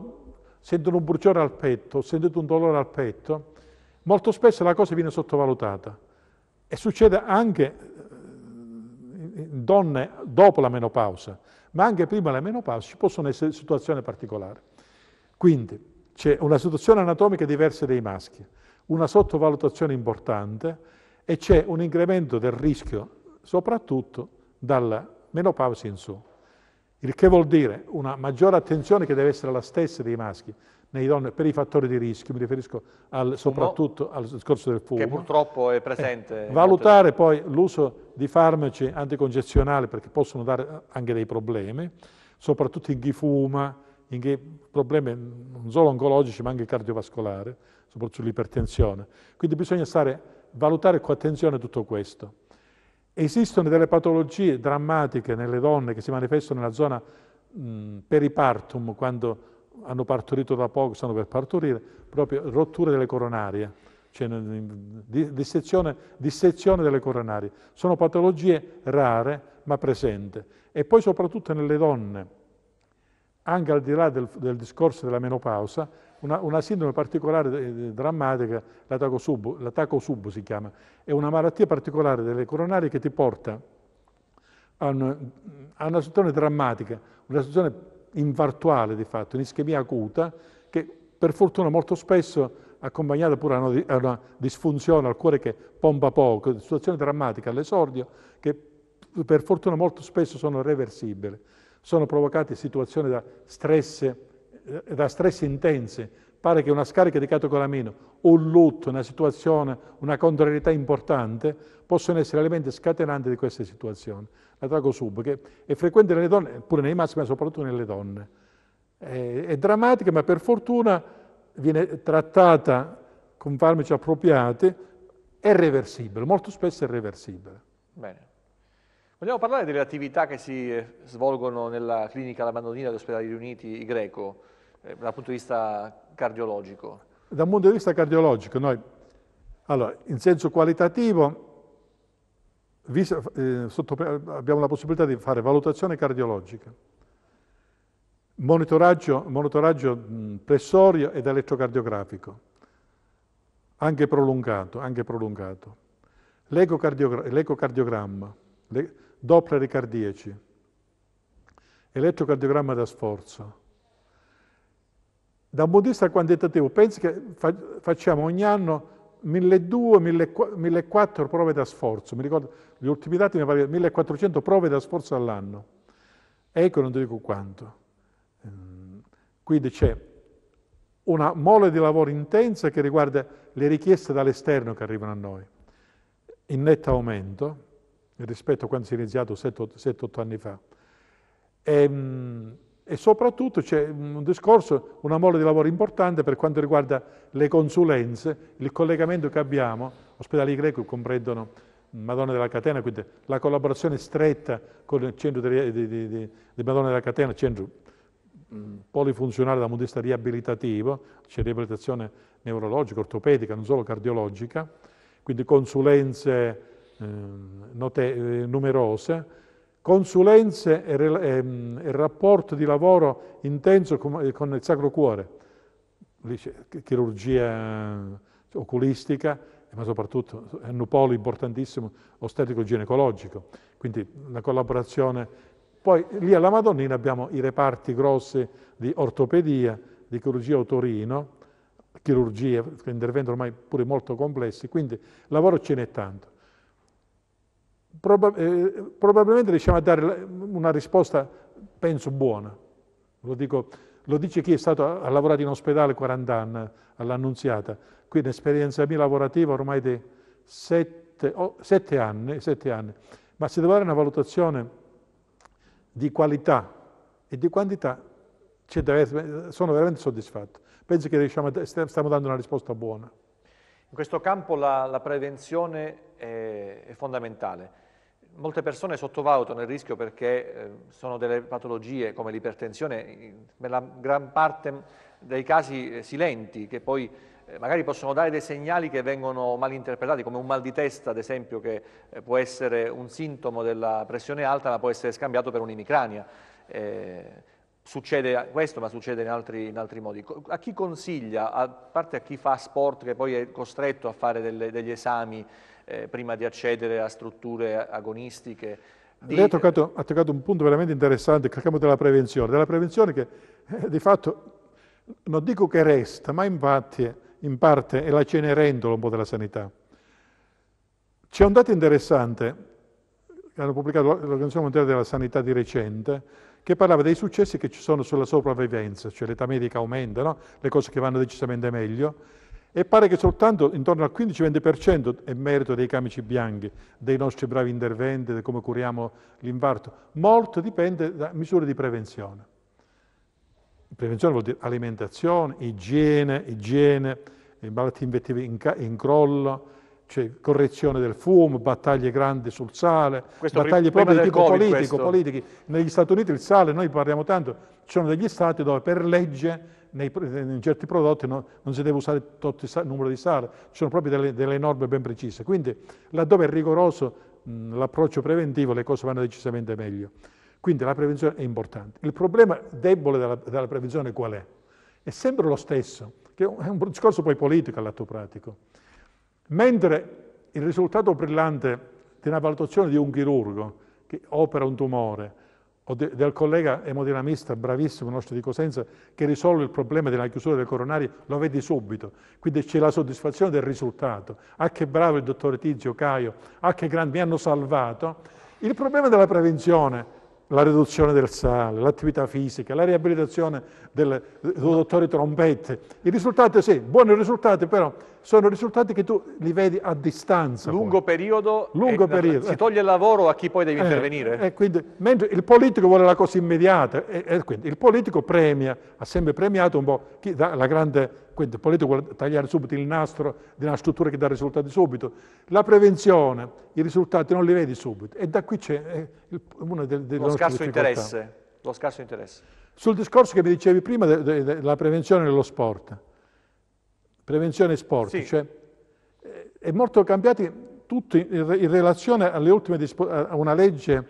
sento un bruciore al petto, ho sentito un dolore al petto, molto spesso la cosa viene sottovalutata. E succede anche in eh, donne dopo la menopausa, ma anche prima della menopausa ci possono essere situazioni particolari. Quindi c'è una situazione anatomica diversa dei maschi, una sottovalutazione importante e c'è un incremento del rischio soprattutto dalla menopausa in su il che vuol dire una maggiore attenzione che deve essere la stessa dei maschi nei donne per i fattori di rischio, mi riferisco al, soprattutto al discorso del fumo. Che purtroppo è presente. Eh, valutare poi l'uso di farmaci anticoncezionali perché possono dare eh, anche dei problemi, soprattutto in chi fuma, in chi problemi non solo oncologici ma anche cardiovascolari, soprattutto l'ipertensione. Quindi bisogna stare, valutare con attenzione tutto questo. Esistono delle patologie drammatiche nelle donne che si manifestano nella zona mh, peripartum, quando hanno partorito da poco, stanno per partorire, proprio rotture delle coronarie, cioè dissezione, dissezione delle coronarie. Sono patologie rare ma presenti. E poi soprattutto nelle donne anche al di là del, del discorso della menopausa, una, una sindrome particolare eh, eh drammatica, l'attacco sub, l'attacco sub si chiama, è una malattia particolare delle coronarie che ti porta a, un, a una situazione drammatica, una situazione infartuale di fatto, un'ischemia acuta, che per fortuna molto spesso accompagnata pure a una, a una disfunzione al cuore che pompa poco, situazione drammatica all'esordio, che per fortuna molto spesso sono reversibili sono provocate situazioni da stress, eh, da stress intense, pare che una scarica di catecolamine un lutto, una situazione, una contrarietà importante, possono essere elementi scatenanti di queste situazioni. La trago sub, che è frequente nelle donne, pure nei maschi, ma soprattutto nelle donne. È, eh, è drammatica, ma per fortuna viene trattata con farmaci appropriati, è reversibile, molto spesso è reversibile. Bene. Vogliamo parlare delle attività che si eh, svolgono nella clinica La Mandolina dell'ospedale Riuniti Greco eh, dal punto di vista cardiologico? Dal punto di vista cardiologico, noi, allora, in senso qualitativo, vi, eh, sotto, abbiamo la possibilità di fare valutazione cardiologica, monitoraggio, monitoraggio pressorio ed elettrocardiografico, anche prolungato, anche prolungato. l'ecocardiogramma, Doppler cardiaci, elettrocardiogramma da sforzo. Da un punto di vista quantitativo, pensi che fa, facciamo ogni anno 1.200-1.400 prove da sforzo, mi ricordo, gli ultimi dati mi pare 1.400 prove da sforzo all'anno. Ecco, non ti dico quanto. Ehm, quindi c'è una mole di lavoro intensa che riguarda le richieste dall'esterno che arrivano a noi, in netto aumento, rispetto a quando si è iniziato 7-8 anni fa. E, ehm, e soprattutto c'è un discorso, una mole di lavoro importante per quanto riguarda le consulenze, il collegamento che abbiamo, ospedali greco comprendono Madonna della Catena, quindi la collaborazione stretta con il centro di, di, di, di Madonna della Catena, centro polifunzionale da modista riabilitativo, c'è riabilitazione neurologica, ortopedica, non solo cardiologica, quindi consulenze Ehm, eh, numerose, consulenze e, ehm, e rapporto di lavoro intenso eh, con, il Sacro Cuore, chirurgia eh, oculistica, ma soprattutto è un polo importantissimo ostetrico ginecologico, quindi la collaborazione. Poi lì alla Madonnina abbiamo i reparti grossi di ortopedia, di chirurgia otorino, chirurgie, interventi ormai pure molto complessi, quindi lavoro ce n'è tanto. Proba eh, probabilmente riusciamo a dare una risposta, penso, buona. Lo, dico, lo dice chi è stato, ha lavorato in ospedale 40 anni all'Annunziata. Qui un'esperienza mia lavorativa ormai di 7, oh, 7, anni, 7 anni. Ma se devo dare una valutazione di qualità e di quantità, deve, sono veramente soddisfatto. Penso che a, stiamo dando una risposta buona. In questo campo la, la prevenzione è, è fondamentale molte persone sottovalutano il rischio perché eh, sono delle patologie come l'ipertensione, nella gran parte dei casi eh, silenti, che poi eh, magari possono dare dei segnali che vengono malinterpretati, come un mal di testa, ad esempio, che può essere un sintomo della pressione alta, ma può essere scambiato per un'emicrania. Succede questo, ma succede in altri, in altri, modi. A chi consiglia, a parte a chi fa sport, che poi è costretto a fare delle, degli esami, eh, prima di accedere a strutture agonistiche. Di... Lei ha toccato, ha toccato, un punto veramente interessante, il campo della prevenzione, della prevenzione che eh, di fatto, non dico che resta, ma infatti in parte è la cenerentola un po' della sanità. C'è un dato interessante che hanno pubblicato l'Organizzazione Mondiale della Sanità di recente, che parlava dei successi che ci sono sulla sopravvivenza, cioè l'età medica aumenta, no? le cose che vanno decisamente meglio, e pare che soltanto intorno al 15-20% è merito dei camici bianchi, dei nostri bravi interventi, di come curiamo l'infarto. Molto dipende da misure di prevenzione. Prevenzione vuol dire alimentazione, igiene, igiene eh, malattie invettive in, in crollo, cioè correzione del fumo, battaglie grandi sul sale, questo battaglie proprio di tipo COVID, politico, politiche. Negli Stati Uniti il sale, noi parliamo tanto, ci sono degli stati dove per legge nei, eh, in certi prodotti no, non si deve usare tutto il numero di sale, ci sono proprio delle, delle norme ben precise. Quindi laddove è rigoroso l'approccio preventivo le cose vanno decisamente meglio. Quindi la prevenzione è importante. Il problema debole della, della prevenzione qual è? È sempre lo stesso, che è un discorso poi politico all'atto pratico. Mentre il risultato brillante di una valutazione di un chirurgo che opera un tumore, de, del collega emodinamista bravissimo nostro di Cosenza che risolve il problema della chiusura del coronario, lo vedi subito. Quindi c'è la soddisfazione del risultato. Ah che bravo il dottore Tizio, Caio, ah che grande, mi hanno salvato. Il problema della prevenzione la riduzione del sale, l'attività fisica, la riabilitazione del, dottore Trombette. I risultati, sì, buoni risultati, però sono risultati che tu li vedi a distanza. Lungo poi. periodo. Lungo periodo. Si toglie il lavoro a chi poi deve eh, intervenire. Eh, quindi, mentre il politico vuole la cosa immediata, il politico premia, ha sempre premiato un po' chi dà la grande quindi Polito vuole tagliare subito il nastro di una struttura che dà risultati subito. La prevenzione, i risultati non li vedi subito. E da qui c'è eh, uno dei delle lo scarso interesse. Lo scarso interesse. Sul discorso che mi dicevi prima della prevenzione nello sport, prevenzione e sport, sì. cioè eh, è molto cambiato tutto in, relazione alle ultime a una legge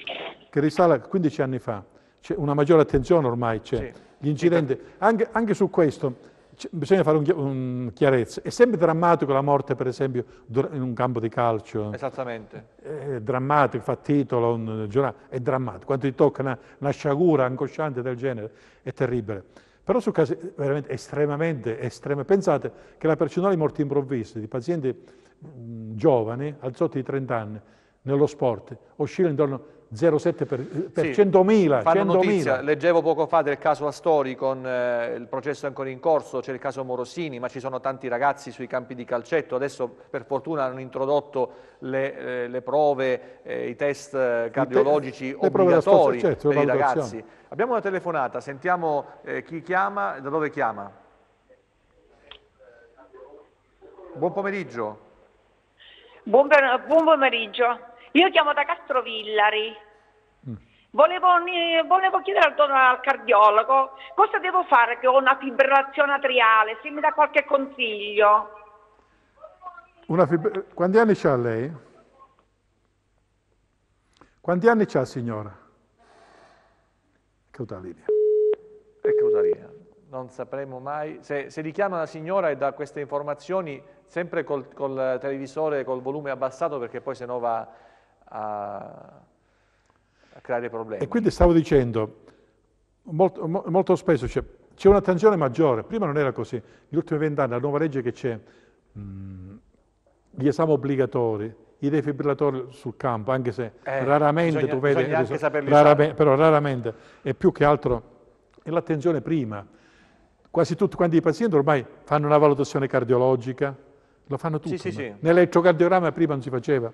che risale a 15 anni fa. C'è una maggiore attenzione ormai, c'è. Sì. Gli incidenti, anche, anche su questo, bisogna fare un, un, chiarezza. È sempre drammatico la morte, per esempio, in un campo di calcio. Esattamente. È drammatico, fa titolo, un giornale, è drammatico. Quando ti tocca una, una sciagura angosciante del genere, è terribile. Però su casi veramente estremamente estremi, pensate che la percentuale di morti improvviste di pazienti mh, mm, giovani, al sotto di 30 anni, nello sport, oscilla intorno 0,7 per, per sì, 100.000. Fanno 100 notizia, leggevo poco fa del caso Astori con eh, il processo ancora in corso, c'è il caso Morosini, ma ci sono tanti ragazzi sui campi di calcetto, adesso per fortuna hanno introdotto le, eh, le prove, eh, i test cardiologici eh, I te obbligatori certo, per i ragazzi. Abbiamo una telefonata, sentiamo eh, chi chiama e da dove chiama. Buon pomeriggio. buon, buon pomeriggio. Io chiamo da Castrovillari. Volevo, volevo chiedere al, al, cardiologo cosa devo fare che ho una fibrillazione atriale, se mi dà qualche consiglio. Fibr... Quanti anni ha lei? Quanti anni ha signora? Cautalinia. Ecco È ecco Cautalinia. Non sapremo mai. Se, se richiama la signora e dà queste informazioni, sempre col, col televisore, col volume abbassato, perché poi se no va a a creare problemi. E quindi stavo dicendo, molto, molto spesso c'è, c'è una maggiore, prima non era così, negli ultimi vent'anni la nuova legge che c'è, mm, gli esami obbligatori, i defibrillatori sul campo, anche se eh, raramente bisogna, tu vedi, raramente, però raramente, e più che altro è l'attenzione prima. Quasi tutti quanti i pazienti ormai fanno una valutazione cardiologica, lo fanno tutti. Sì, sì, sì. Nell'elettrocardiogramma prima non si faceva.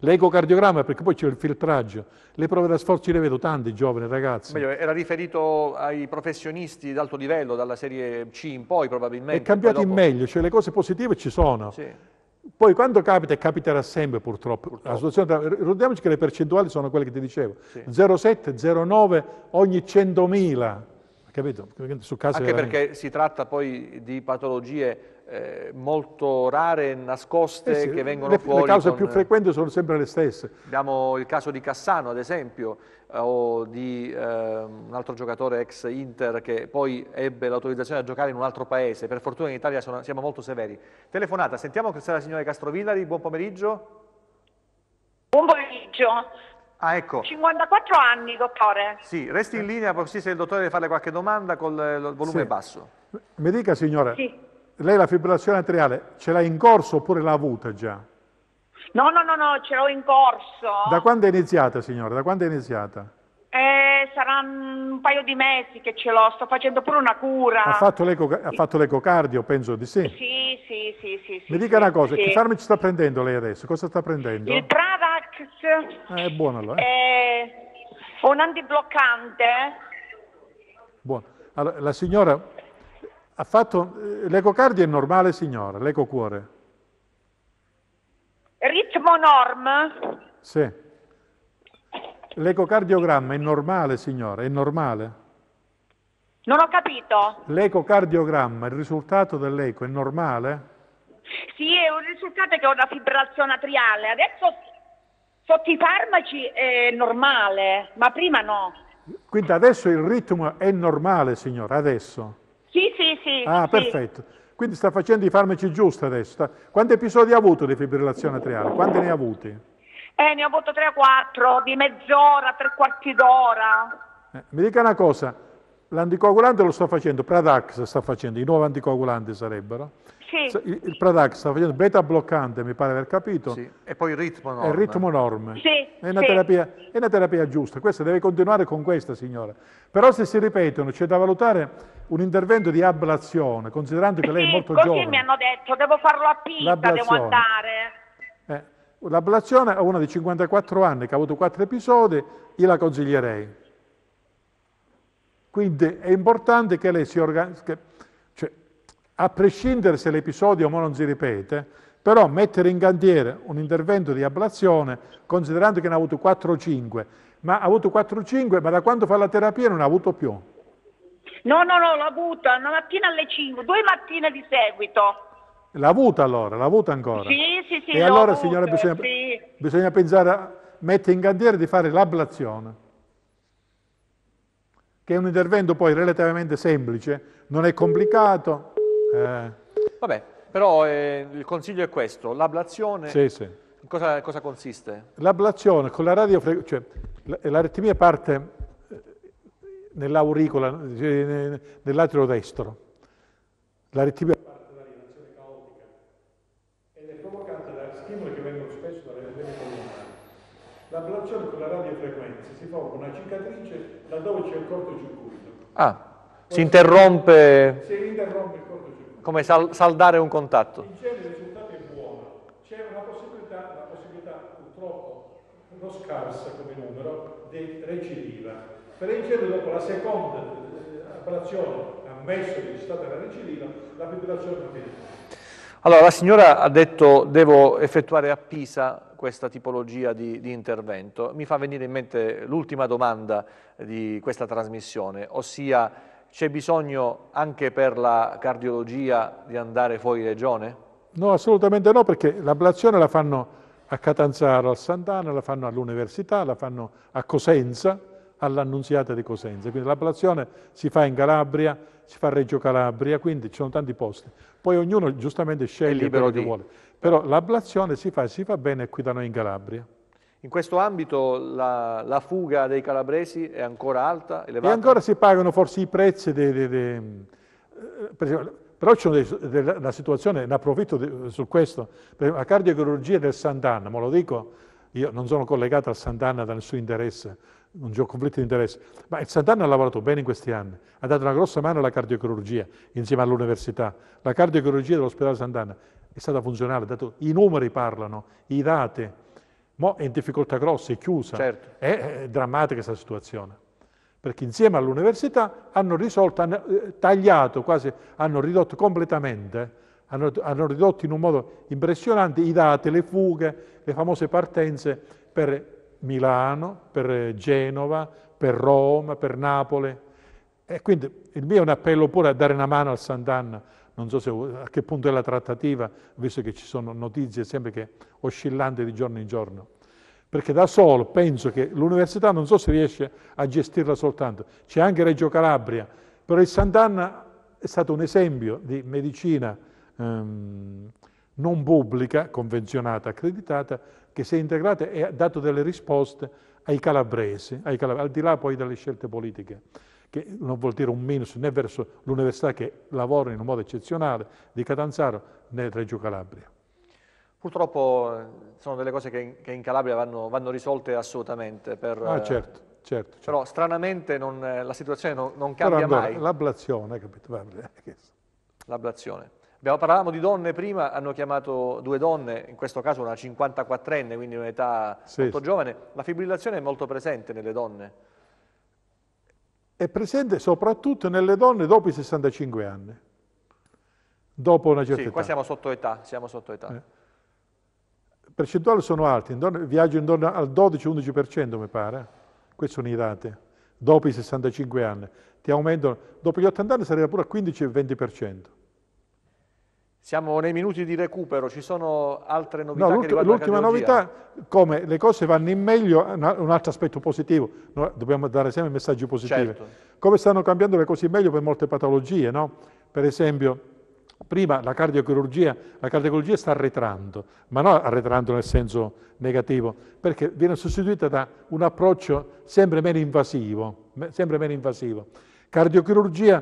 L'ecocardiogramma, perché poi c'è il filtraggio, le prove da sforzo le vedo tante giovani ragazzi. Meglio, era riferito ai professionisti d'alto livello, dalla serie C in poi probabilmente. È cambiato dopo... in meglio, cioè le cose positive ci sono. Sì. Poi quando capita, e capiterà sempre purtroppo, purtroppo. Situazione, ricordiamoci che le percentuali sono quelle che ti dicevo, sì. 0,7, 0,9 ogni 100.000, capito? Anche veramente... perché si tratta poi di patologie eh, molto rare, e nascoste, eh sì, che vengono le, fuori. Le cause con... più eh, frequenti sono sempre le stesse. Abbiamo il caso di Cassano, ad esempio, eh, o di eh, un altro giocatore ex Inter che poi ebbe l'autorizzazione a giocare in un altro paese. Per fortuna in Italia sono, siamo molto severi. Telefonata, sentiamo che sarà la signora Castrovillari, buon pomeriggio. Buon pomeriggio. Ah, ecco. 54 anni, dottore. Sì, resti in linea, se il dottore deve farle qualche domanda col, col eh, volume sì. basso. Mi dica, signora, sì lei la fibrillazione atriale ce l'ha in corso oppure l'ha avuta già? No, no, no, no, ce l'ho in corso. Da quando è iniziata, signora? Da quando è iniziata? Eh, saranno un paio di mesi che ce l'ho, sto facendo pure una cura. Ha fatto, l'ecocardio, penso di sì. Sì, sì, sì, sì. sì Mi dica sì, una cosa, sì. che farmaci sta prendendo lei adesso? Cosa sta prendendo? Il Pradax. Eh, è buono allora. Eh. È eh, un antibloccante. Buono. Allora, la signora ha fatto eh, l'ecocardio è normale signora, l'ecocuore. Ritmo norm? Sì. L'ecocardiogramma è normale signora, è normale. Non ho capito. L'ecocardiogramma, il risultato dell'eco è normale? Sì, è un risultato che ho una fibrillazione atriale. Adesso sotto i farmaci è normale, ma prima no. Quindi adesso il ritmo è normale signora, adesso? Sì, sì, sì. Ah, sì. perfetto. Quindi sta facendo i farmaci giusti adesso. Quanti episodi ha avuto di fibrillazione atriale? Quanti ne ha avuti? Eh, ne ho avuto 3 o 4, di mezz'ora, tre quarti d'ora. Eh, mi dica una cosa, l'anticoagulante lo sta facendo, Pradax sta facendo, i nuovi anticoagulanti sarebbero. Sì. Il Pradax sta facendo beta bloccante, mi pare aver capito. Sì. E poi il ritmo norme. il ritmo norme. Sì, è, una sì. terapia, è, una terapia, giusta. Questa deve continuare con questa, signora. Però se si ripetono, c'è da valutare un intervento di ablazione, considerando che lei è molto così giovane. Così mi hanno detto, devo farlo a pinta, devo andare. Eh, l'ablazione a una di 54 anni che ha avuto quattro episodi, io la consiglierei. Quindi è importante che lei si organizzi a prescindere se l'episodio o no non si ripete, però mettere in cantiere un intervento di ablazione, considerando che ne ha avuto 4 o 5, ma ha avuto 4 o 5, ma da quando fa la terapia non ha avuto più. No, no, no, l'ha avuta una mattina alle 5, due mattine di seguito. L'ha avuta allora, l'ha avuta ancora. Sì, sì, sì. E allora, avuto, signora, bisogna, sì. bisogna pensare, a, mettere in cantiere di fare l'ablazione che è un intervento poi relativamente semplice, non è complicato, eh. Vabbè, però eh, il consiglio è questo, l'ablazione... Sì, sì. Cosa, cosa, consiste? L'ablazione con la radiofrequenza, cioè la, l'aritmia parte eh, nell'auricola, cioè, nell'atrio destro. L'aritmia parte dalla reazione caotica ed è provocata da stimoli che vengono spesso dalle antenne comunali. L'ablazione con la radiofrequenza si forma una cicatrice laddove c'è il cortocircuito. Ah, Poi si interrompe... Si interrompe come sal saldare un contatto. In genere il risultato è buono, c'è una possibilità, una possibilità purtroppo non scarsa come numero di recidiva. Per genere dopo la seconda eh, appellazione, ammesso che c'è stata la recidiva, la popolazione non viene. Allora, la signora ha detto devo effettuare a Pisa questa tipologia di, di intervento. Mi fa venire in mente l'ultima domanda di questa trasmissione, ossia c'è bisogno anche per la cardiologia di andare fuori regione? No, assolutamente no, perché l'ablazione la fanno a Catanzaro, a Sant'Anna, la fanno all'università, la fanno a Cosenza, all'Annunziata di Cosenza. Quindi l'ablazione si fa in Calabria, si fa a Reggio Calabria, quindi ci sono tanti posti. Poi ognuno giustamente sceglie quello che vuole. Però l'ablazione si fa e si fa bene qui da noi in Calabria. In questo ambito la, la, fuga dei calabresi è ancora alta, elevata? E ancora si pagano forse i prezzi, de, de, de, eh, per esempio, però c'è una situazione, ne approfitto su questo, la cardiochirurgia del Sant'Anna, ma lo dico, io non sono collegato al Sant'Anna da nessun interesse, non ho conflitto di interesse, ma il Sant'Anna ha lavorato bene in questi anni, ha dato una grossa mano alla cardiochirurgia insieme all'università, la cardiochirurgia dell'ospedale Sant'Anna è stata funzionale, dato, i numeri parlano, i dati, Mo' è in difficoltà grosse, è chiusa, certo. è, è drammatica questa situazione perché insieme all'università hanno risolto, hanno eh, tagliato quasi, hanno ridotto completamente, hanno, hanno, ridotto in un modo impressionante i dati, le fughe, le famose partenze per Milano, per Genova, per Roma, per Napoli. E quindi il mio è un appello pure a dare una mano al Sant'Anna, non so se, a che punto è la trattativa, visto che ci sono notizie sempre che oscillanti di giorno in giorno. Perché da solo penso che l'università non so se riesce a gestirla soltanto, c'è anche Reggio Calabria, però il Sant'Anna è stato un esempio di medicina ehm, non pubblica, convenzionata, accreditata, che si è integrata e ha dato delle risposte ai calabresi, ai calab al di là poi delle scelte politiche che non vuol dire un minus né verso l'università che lavora in un modo eccezionale di Catanzaro né Reggio Calabria. Purtroppo eh, sono delle cose che, che in Calabria vanno, vanno risolte assolutamente. Per, ah, certo, certo, certo. Però stranamente non, eh, la situazione non, non cambia allora, mai. L'ablazione, capito? Eh, l'ablazione. Abbiamo, parlavamo di donne prima, hanno chiamato due donne, in questo caso una 54enne, quindi un'età sì, molto sì. giovane. La fibrillazione è molto presente nelle donne è presente soprattutto nelle donne dopo i 65 anni, dopo una certa sì, età. qua siamo sotto età, siamo sotto età. Eh. Percentuali sono alte, viaggio intorno al 12-11% mi pare, queste sono i dati, dopo i 65 anni. Ti aumentano, dopo gli 80 anni sarebbe pure al 15-20%. Siamo nei minuti di recupero, ci sono altre novità no, che L'ultima novità, come le cose vanno in meglio, un altro aspetto positivo, Noi dobbiamo dare sempre messaggi positivi. Certo. Come stanno cambiando le cose in meglio per molte patologie, no? Per esempio, prima la cardiochirurgia, la cardiochirurgia sta arretrando, ma non arretrando nel senso negativo, perché viene sostituita da un approccio sempre meno invasivo, sempre meno invasivo. Cardiochirurgia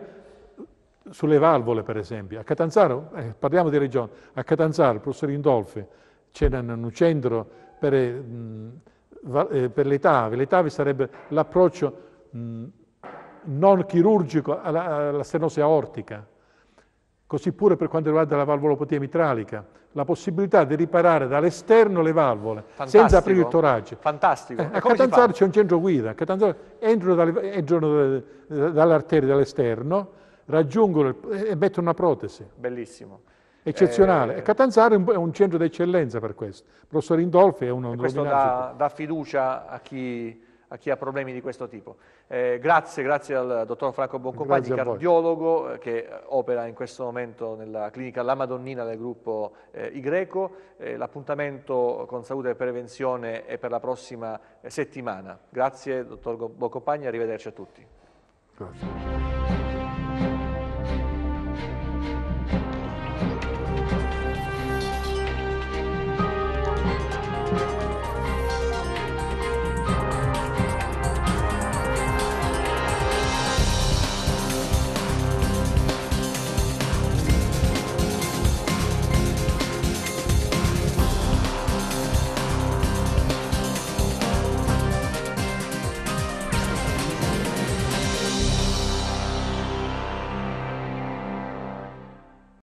sulle valvole per esempio. A Catanzaro, eh, parliamo di regione, a Catanzaro, il professor Indolfi, c'era un centro per, eh, mh, eh, per le TAVE, le TAVE sarebbe l'approccio non chirurgico alla, alla stenosi aortica, così pure per quanto riguarda la valvolopatia mitralica, la possibilità di riparare dall'esterno le valvole Fantastico. senza aprire il torace. Fantastico. Eh, a Catanzaro c'è un centro guida, a Catanzaro entrano, dalle, entrano eh, dall'arteria dall'esterno, raggiungono il, e mettono una protesi. Bellissimo. Eccezionale. Eh, Catanzaro è un centro d'eccellenza per questo. Il professor Indolfi è uno... di Questo dà, dà fiducia a chi, a chi ha problemi di questo tipo. Eh, grazie, grazie al dottor Franco Boncompagni, cardiologo eh, che opera in questo momento nella clinica La Madonnina del gruppo eh, Y. Eh, L'appuntamento con Salute e Prevenzione è per la prossima eh, settimana. Grazie, dottor Boncompagni, arrivederci a tutti. Grazie.